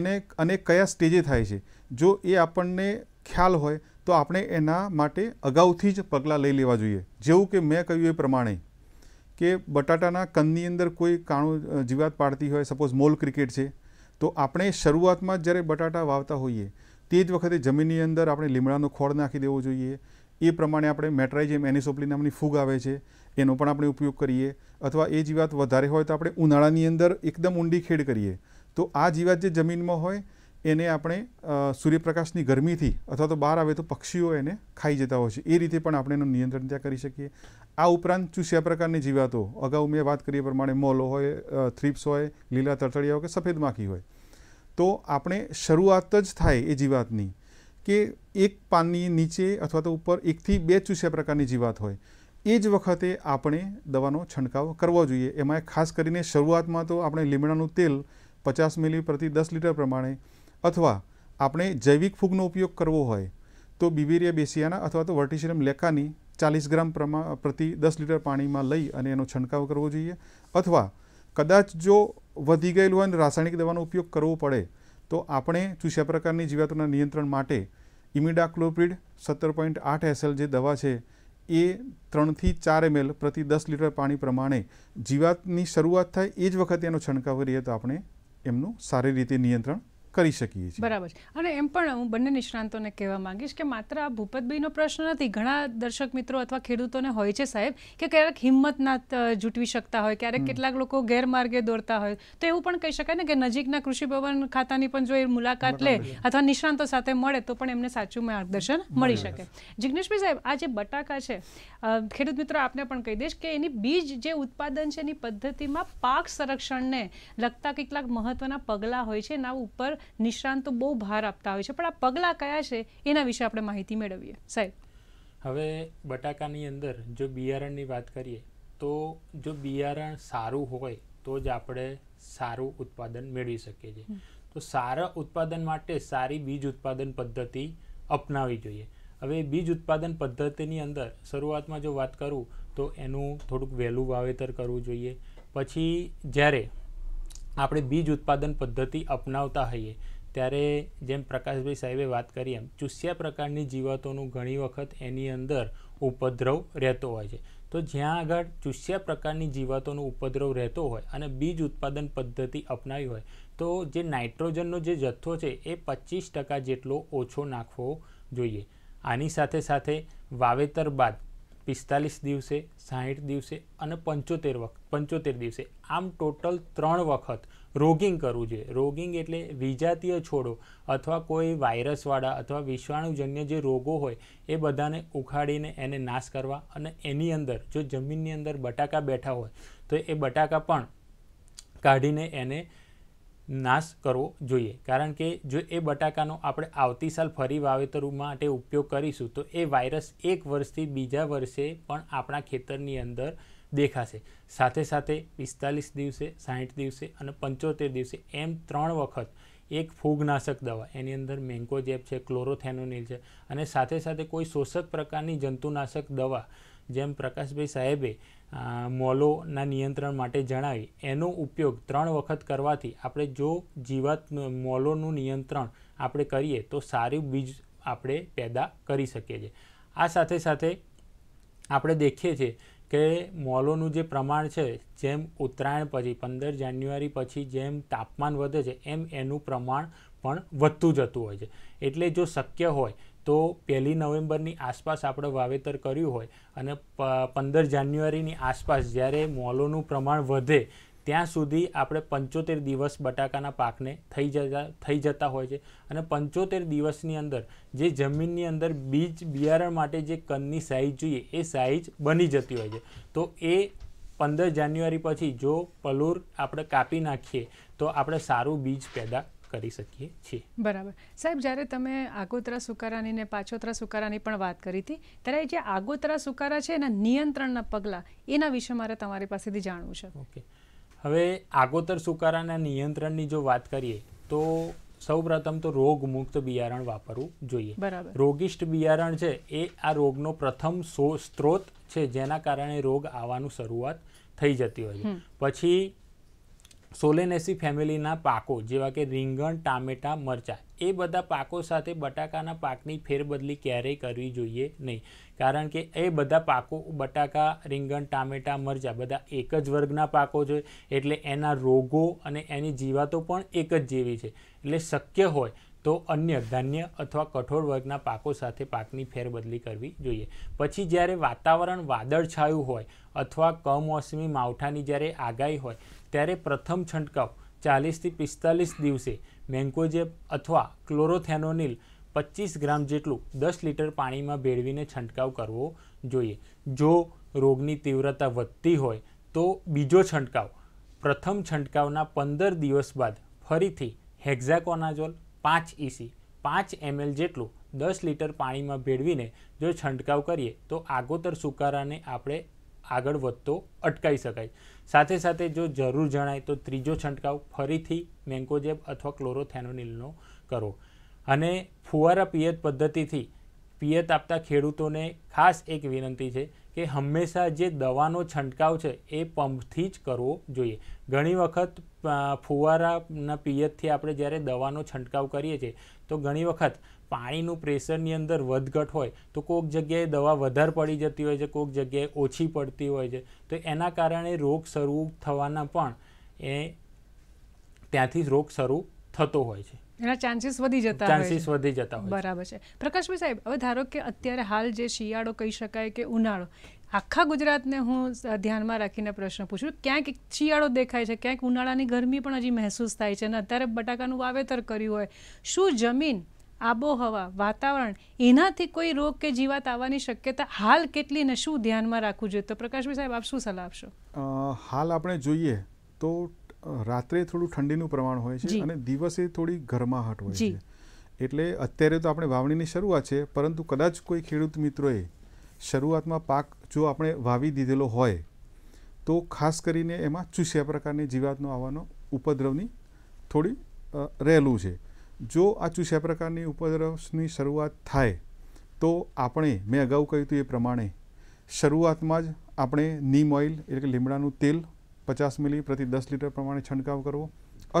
એને અને કયા સ્ટેજે થાય છે જો એ આપણને ખ્યાલ હોય તો આપણે એના માટે અગાઉથી જ પગલાં લઈ લેવા જોઈએ જેવું કે મેં કહ્યું એ પ્રમાણે કે બટાટાના કંદની અંદર કોઈ કાણું જીવાત પાડતી હોય સપોઝ મોલ ક્રિકેટ છે તો આપણે શરૂઆતમાં જ્યારે બટાટા વાવતા હોઈએ તે જ વખતે જમીનની અંદર આપણે લીમડાનો ખોળ નાખી દેવો જોઈએ એ પ્રમાણે આપણે મેટ્રાઇજેમ એનિસોપ્લી નામની ફૂગ આવે છે એનો પણ આપણે ઉપયોગ કરીએ અથવા એ જીવાત વધારે હોય તો આપણે ઉનાળાની અંદર એકદમ ઊંડી ખેડ કરીએ તો આ જીવાત જે જમીનમાં હોય એને આપણે સૂર્યપ્રકાશની ગરમીથી અથવા તો બહાર આવે તો પક્ષીઓ એને ખાઈ જતા હોય છે એ રીતે પણ આપણે એનું નિયંત્રણ ત્યાં કરી શકીએ આ ઉપરાંત ચૂસ્યા પ્રકારની જીવાતો અગાઉ મેં વાત કરી પ્રમાણે મોલો હોય થ્રીપ્સ હોય લીલા તરતળિયા કે સફેદ માખી હોય તો આપણે શરૂઆત જ થાય એ જીવાતની કે એક પાનની નીચે અથવા તો ઉપર એકથી બે ચૂસ્યા પ્રકારની જીવાત હોય એ જ વખતે આપણે દવાનો છંટકાવ કરવો જોઈએ એમાં ખાસ કરીને શરૂઆતમાં તો આપણે લીમડાનું તેલ પચાસ મિલી પ્રતિ દસ લીટર પ્રમાણે અથવા આપણે જૈવિક ફૂગનો ઉપયોગ કરવો હોય તો બિવેરિયા બેસિયાના અથવા તો વર્ટિશિયમ લેકાની ચાલીસ ગ્રામ પ્રમાણ પ્રતિ દસ લીટર પાણીમાં લઈ અને એનો છંટકાવ કરવો જોઈએ અથવા કદાચ જો વધી ગયેલું હોય અને રાસાયણિક દવાનો ઉપયોગ કરવો પડે તો આપણે ચૂસ્યા પ્રકારની જીવાતોના નિયંત્રણ માટે ઇમિડાક્લોપ્રિડ સત્તર પોઈન્ટ આઠ એસએલ જે દવા છે એ ત્રણથી ચાર એમએલ પ્રતિ દસ લીટર પાણી પ્રમાણે જીવાતની શરૂઆત થાય એ જ વખતે એનો છંટકાવ કરીએ તો આપણે એમનું સારી રીતે નિયંત્રણ કરી શકીએ છીએ બરાબર છે અને એમ પણ હું બંને નિષ્ણાંતોને કહેવા માંગીશ કે માત્ર આ ભૂપતભાઈનો પ્રશ્ન નથી ઘણા દર્શક મિત્રો અથવા ખેડૂતોને હોય છે સાહેબ કે ક્યારેક હિંમત ના જૂટવી શકતા હોય ક્યારેક કેટલાક લોકો ગેરમાર્ગે દોરતા હોય તો એવું પણ કહી શકાય ને કે નજીકના કૃષિ ભવન ખાતાની પણ જો એ મુલાકાત લે અથવા નિષ્ણાંતો સાથે મળે તો પણ એમને સાચું માર્ગદર્શન મળી શકે જિગ્નેશભાઈ સાહેબ આ જે બટાકા છે ખેડૂત મિત્રો આપને પણ કહી દઈશ કે એની બીજ જે ઉત્પાદન છે એની પદ્ધતિમાં પાક સંરક્ષણને લગતા કેટલાક મહત્વના પગલાં હોય છે એના ઉપર નિષ્ણાંતો બહુ ભાર આપતા હોય છે પણ આ પગલાં કયા છે એના વિશે આપણે માહિતી મેળવીએ સાહેબ હવે બટાકાની અંદર જો બિયારણની વાત કરીએ તો જો બિયારણ સારું હોય તો જ આપણે સારું ઉત્પાદન મેળવી શકીએ છીએ તો સારા ઉત્પાદન માટે સારી બીજ ઉત્પાદન પદ્ધતિ અપનાવવી જોઈએ હવે બીજ ઉત્પાદન પદ્ધતિની અંદર શરૂઆતમાં જો વાત કરું તો એનું થોડુંક વહેલું વાવેતર કરવું જોઈએ પછી જ્યારે આપણે બીજ ઉત્પાદન પદ્ધતિ અપનાવતા હોઈએ ત્યારે જેમ પ્રકાશભાઈ સાહેબે વાત કરી એમ ચૂસ્યા પ્રકારની જીવાતોનું ઘણી વખત એની અંદર ઉપદ્રવ રહેતો હોય છે તો જ્યાં આગળ ચૂસ્યા પ્રકારની જીવાતોનો ઉપદ્રવ રહેતો હોય અને બીજ ઉત્પાદન પદ્ધતિ અપનાવી હોય તો જે નાઇટ્રોજનનો જે જથ્થો છે એ પચીસ ટકા જેટલો ઓછો નાખવો જોઈએ આની સાથે સાથે વાવેતર બાદ પિસ્તાલીસ દિવસે સાહીઠ દિવસે અને પંચોતેર વખત પંચોતેર દિવસે આમ ટોટલ ત્રણ વખત રોગિંગ કરવું જોઈએ રોગિંગ એટલે વિજાતીય છોડો અથવા કોઈ વાયરસવાળા અથવા વિષાણુજન્ય જે રોગો હોય એ બધાને ઉખાડીને એને નાશ કરવા અને એની અંદર જો જમીનની અંદર બટાકા બેઠા હોય તો એ બટાકા પણ કાઢીને એને નાશ કરવો જોઈએ કારણ કે જો એ બટાકાનો આપણે આવતી સાલ ફરી વાવેતર માટે ઉપયોગ કરીશું તો એ વાયરસ એક વર્ષથી બીજા વર્ષે પણ આપણા ખેતરની અંદર દેખાશે સાથે સાથે પિસ્તાલીસ દિવસે સાઠ દિવસે અને પંચોતેર દિવસે એમ ત્રણ વખત એક ફૂગનાશક દવા એની અંદર મેન્કોજેબ છે ક્લોરોથેનોનિલ છે અને સાથે સાથે કોઈ શોષક પ્રકારની જંતુનાશક દવા જેમ પ્રકાશભાઈ સાહેબે મોલોના નિયંત્રણ માટે જણાવી એનો ઉપયોગ ત્રણ વખત કરવાથી આપણે જો જીવાત મોલોનું નિયંત્રણ આપણે કરીએ તો સારું બીજ આપણે પેદા કરી શકીએ છીએ આ સાથે સાથે આપણે દેખીએ છીએ કે મોલોનું જે પ્રમાણ છે જેમ ઉત્તરાયણ પછી પંદર જાન્યુઆરી પછી જેમ તાપમાન વધે છે એમ એનું પ્રમાણ પણ વધતું જતું હોય છે એટલે જો શક્ય હોય તો પહેલી નવેમ્બરની આસપાસ આપણે વાવેતર કર્યું હોય અને પંદર જાન્યુઆરીની આસપાસ જ્યારે મોલોનું પ્રમાણ વધે ત્યાં સુધી આપણે પંચોતેર દિવસ બટાકાના પાકને થઈ જતા થઈ જતા હોય છે અને પંચોતેર દિવસની અંદર જે જમીનની અંદર બીજ બિયારણ માટે જે કનની સાઇઝ જોઈએ એ સાઇઝ બની જતી હોય છે તો એ પંદર જાન્યુઆરી પછી જો પલૂર આપણે કાપી નાખીએ તો આપણે સારું બીજ પેદા કરી શકીએ છીએ બરાબર સાહેબ જ્યારે તમે આગોતરા સુકારાની ને પાછોતરા સુકારાની પણ વાત કરી હતી ત્યારે જે આગોતરા સુકારા છે એના નિયંત્રણના પગલાં એના વિશે મારે તમારી પાસેથી જાણવું છે ઓકે હવે આગોતર સુકારાના નિયંત્રણની જો વાત કરીએ તો સૌપ્રથમ તો રોગ મુક્ત બિયારણ વાપરવું જોઈએ બરાબર રોગિષ્ટ બિયારણ છે એ આ રોગનો પ્રથમ સ્ત્રોત છે જેના કારણે રોગ આવવાનું શરૂઆત થઈ જતી હોય છે પછી સોલેનેસી ફેમિલીના પાકો જેવા કે રીંગણ ટામેટાં મરચાં એ બધા પાકો સાથે બટાકાના પાકની ફેરબદલી ક્યારેય કરવી જોઈએ નહીં કારણ કે એ બધા પાકો બટાકા રીંગણ ટામેટાં મરચાં બધા એક જ વર્ગના પાકો છે એટલે એના રોગો અને એની જીવાતો પણ એક જ જેવી છે એટલે શક્ય હોય તો અન્ય ધાન્ય અથવા કઠોળ વર્ગના પાકો સાથે પાકની ફેરબદલી કરવી જોઈએ પછી જ્યારે વાતાવરણ વાદળછાયું હોય અથવા કમોસમી માવઠાની જ્યારે આગાહી હોય ત્યારે પ્રથમ છંટકાવ ચાલીસથી પિસ્તાલીસ દિવસે મેન્કોજેબ અથવા ક્લોરોથેનોનિલ પચીસ ગ્રામ જેટલું દસ લીટર પાણીમાં ભેળવીને છંટકાવ કરવો જોઈએ જો રોગની તીવ્રતા વધતી હોય તો બીજો છંટકાવ પ્રથમ છંટકાવના પંદર દિવસ બાદ ફરીથી હેક્ઝાકોનાઝોલ પાંચ ઇસી પાંચ એમએલ જેટલું દસ લીટર પાણીમાં ભેળવીને જો છંટકાવ કરીએ તો આગોતર સુકારાને આપણે આગળ વધતો અટકાવી શકાય સાથે સાથે જો જરૂર જણાય તો ત્રીજો છંટકાવ ફરીથી મેન્કોજેબ અથવા ક્લોરોથેનોનિલનો કરો અને ફુવારા પિયત પદ્ધતિથી પિયત આપતા ખેડૂતોને ખાસ એક વિનંતી છે કે હંમેશા જે દવાનો છંટકાવ છે એ પંપથી જ કરવો જોઈએ ઘણી વખત ફુવારાના પિયતથી આપણે જ્યારે દવાનો છંટકાવ કરીએ છીએ તો ઘણી વખત પાણીનું પ્રેશરની અંદર વધઘટ હોય તો કોઈક જગ્યાએ દવા વધારે પડી જતી હોય છે કોઈક જગ્યાએ ઓછી પડતી હોય છે તો એના કારણે રોગ શરૂ થવાના પણ એ ત્યાંથી રોગ શરૂ થતો હોય છે એના ચાન્સીસ વધી જતા ચાન્સીસ વધી જતા હોય બરાબર છે પ્રકાશભાઈ સાહેબ હવે ધારો કે અત્યારે હાલ જે શિયાળો કહી શકાય કે ઉનાળો આખા ગુજરાતને હું ધ્યાનમાં રાખીને પ્રશ્ન પૂછું ક્યાંક શિયાળો દેખાય છે ક્યાંક ઉનાળાની ગરમી પણ હજી મહેસૂસ થાય છે અને અત્યારે બટાકાનું વાવેતર કર્યું હોય શું જમીન આબોહવા વાતાવરણ એનાથી કોઈ રોગ કે જીવાત આવવાની શક્યતા હાલ કેટલી ને શું ધ્યાનમાં રાખવું જોઈએ તો પ્રકાશભાઈ સાહેબ આપ શું સલાહ આપશો હાલ આપણે જોઈએ તો રાત્રે થોડું ઠંડીનું પ્રમાણ હોય છે અને દિવસે થોડી ગરમાહટ હોય છે એટલે અત્યારે તો આપણે વાવણીની શરૂઆત છે પરંતુ કદાચ કોઈ ખેડૂત મિત્રોએ શરૂઆતમાં પાક જો આપણે વાવી દીધેલો હોય તો ખાસ કરીને એમાં ચૂસ્યા પ્રકારની જીવાતનો આવવાનો ઉપદ્રવની થોડી રહેલું છે જો આ ચૂસ્યા પ્રકારની ઉપદ્રવની શરૂઆત થાય તો આપણે મેં અગાઉ કહ્યું હતું એ પ્રમાણે શરૂઆતમાં જ આપણે નીમ ઓઇલ એટલે કે લીમડાનું તેલ પચાસ મિલી પ્રતિ દસ લીટર પ્રમાણે છંટકાવ કરવો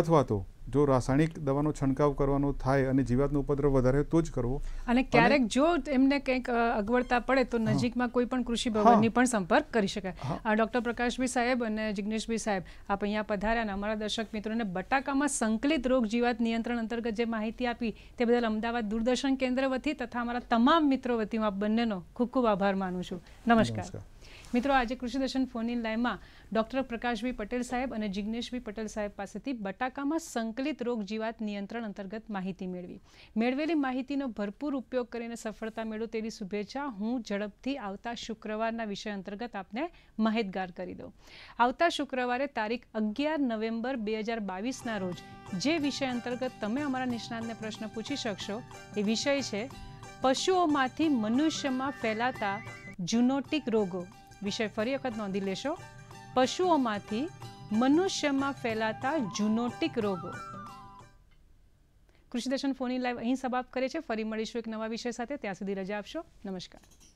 અથવા તો જો રાસાયણિક દવાનો છંટકાવ કરવાનો થાય અને જીવાતનો ઉપદ્રવ વધારે તો જ કરવો અને ક્યારેક જો એમને કંઈક અગવડતા પડે તો નજીકમાં કોઈ પણ કૃષિ ભવનની પણ સંપર્ક કરી શકાય ડૉક્ટર પ્રકાશભાઈ સાહેબ અને જિગ્નેશભાઈ સાહેબ આપ અહીંયા પધાર્યા અને અમારા દર્શક મિત્રોને બટાકામાં સંકલિત રોગ જીવાત નિયંત્રણ અંતર્ગત જે માહિતી આપી તે બદલ અમદાવાદ દૂરદર્શન કેન્દ્ર વતી તથા અમારા તમામ મિત્રો વતી હું આપ બંનેનો ખૂબ ખૂબ આભાર માનું છું નમસ્કાર મિત્રો આજે કૃષિ દર્શન ફોનની લાઇનમાં ડૉક્ટર પ્રકાશભાઈ પટેલ સાહેબ અને જિજ્ઞેશભાઈ પટેલ સાહેબ પાસેથી બટાકામાં સંકલિત રોગ જીવાત નિયંત્રણ અંતર્ગત માહિતી મેળવી મેળવેલી માહિતીનો ભરપૂર ઉપયોગ કરીને સફળતા મેળવો તેવી શુભેચ્છા હું ઝડપથી આવતા શુક્રવારના વિષય અંતર્ગત આપને માહિતગાર કરી દઉં આવતા શુક્રવારે તારીખ અગિયાર નવેમ્બર બે હજાર બાવીસના રોજ જે વિષય અંતર્ગત તમે અમારા નિષ્ણાંતને પ્રશ્ન પૂછી શકશો એ વિષય છે પશુઓમાંથી મનુષ્યમાં ફેલાતા જુનોટિક રોગો વિષય ફરી વખત નોંધી લેશો પશુઓમાંથી મનુષ્યમાં ફેલાતા જુનોટિક રોગો કૃષિ કૃષિદર્શન ફોની લાઈવ અહીં સમાપ્ત કરે છે ફરી મળીશું એક નવા વિષય સાથે ત્યાં સુધી રજા આપશો નમસ્કાર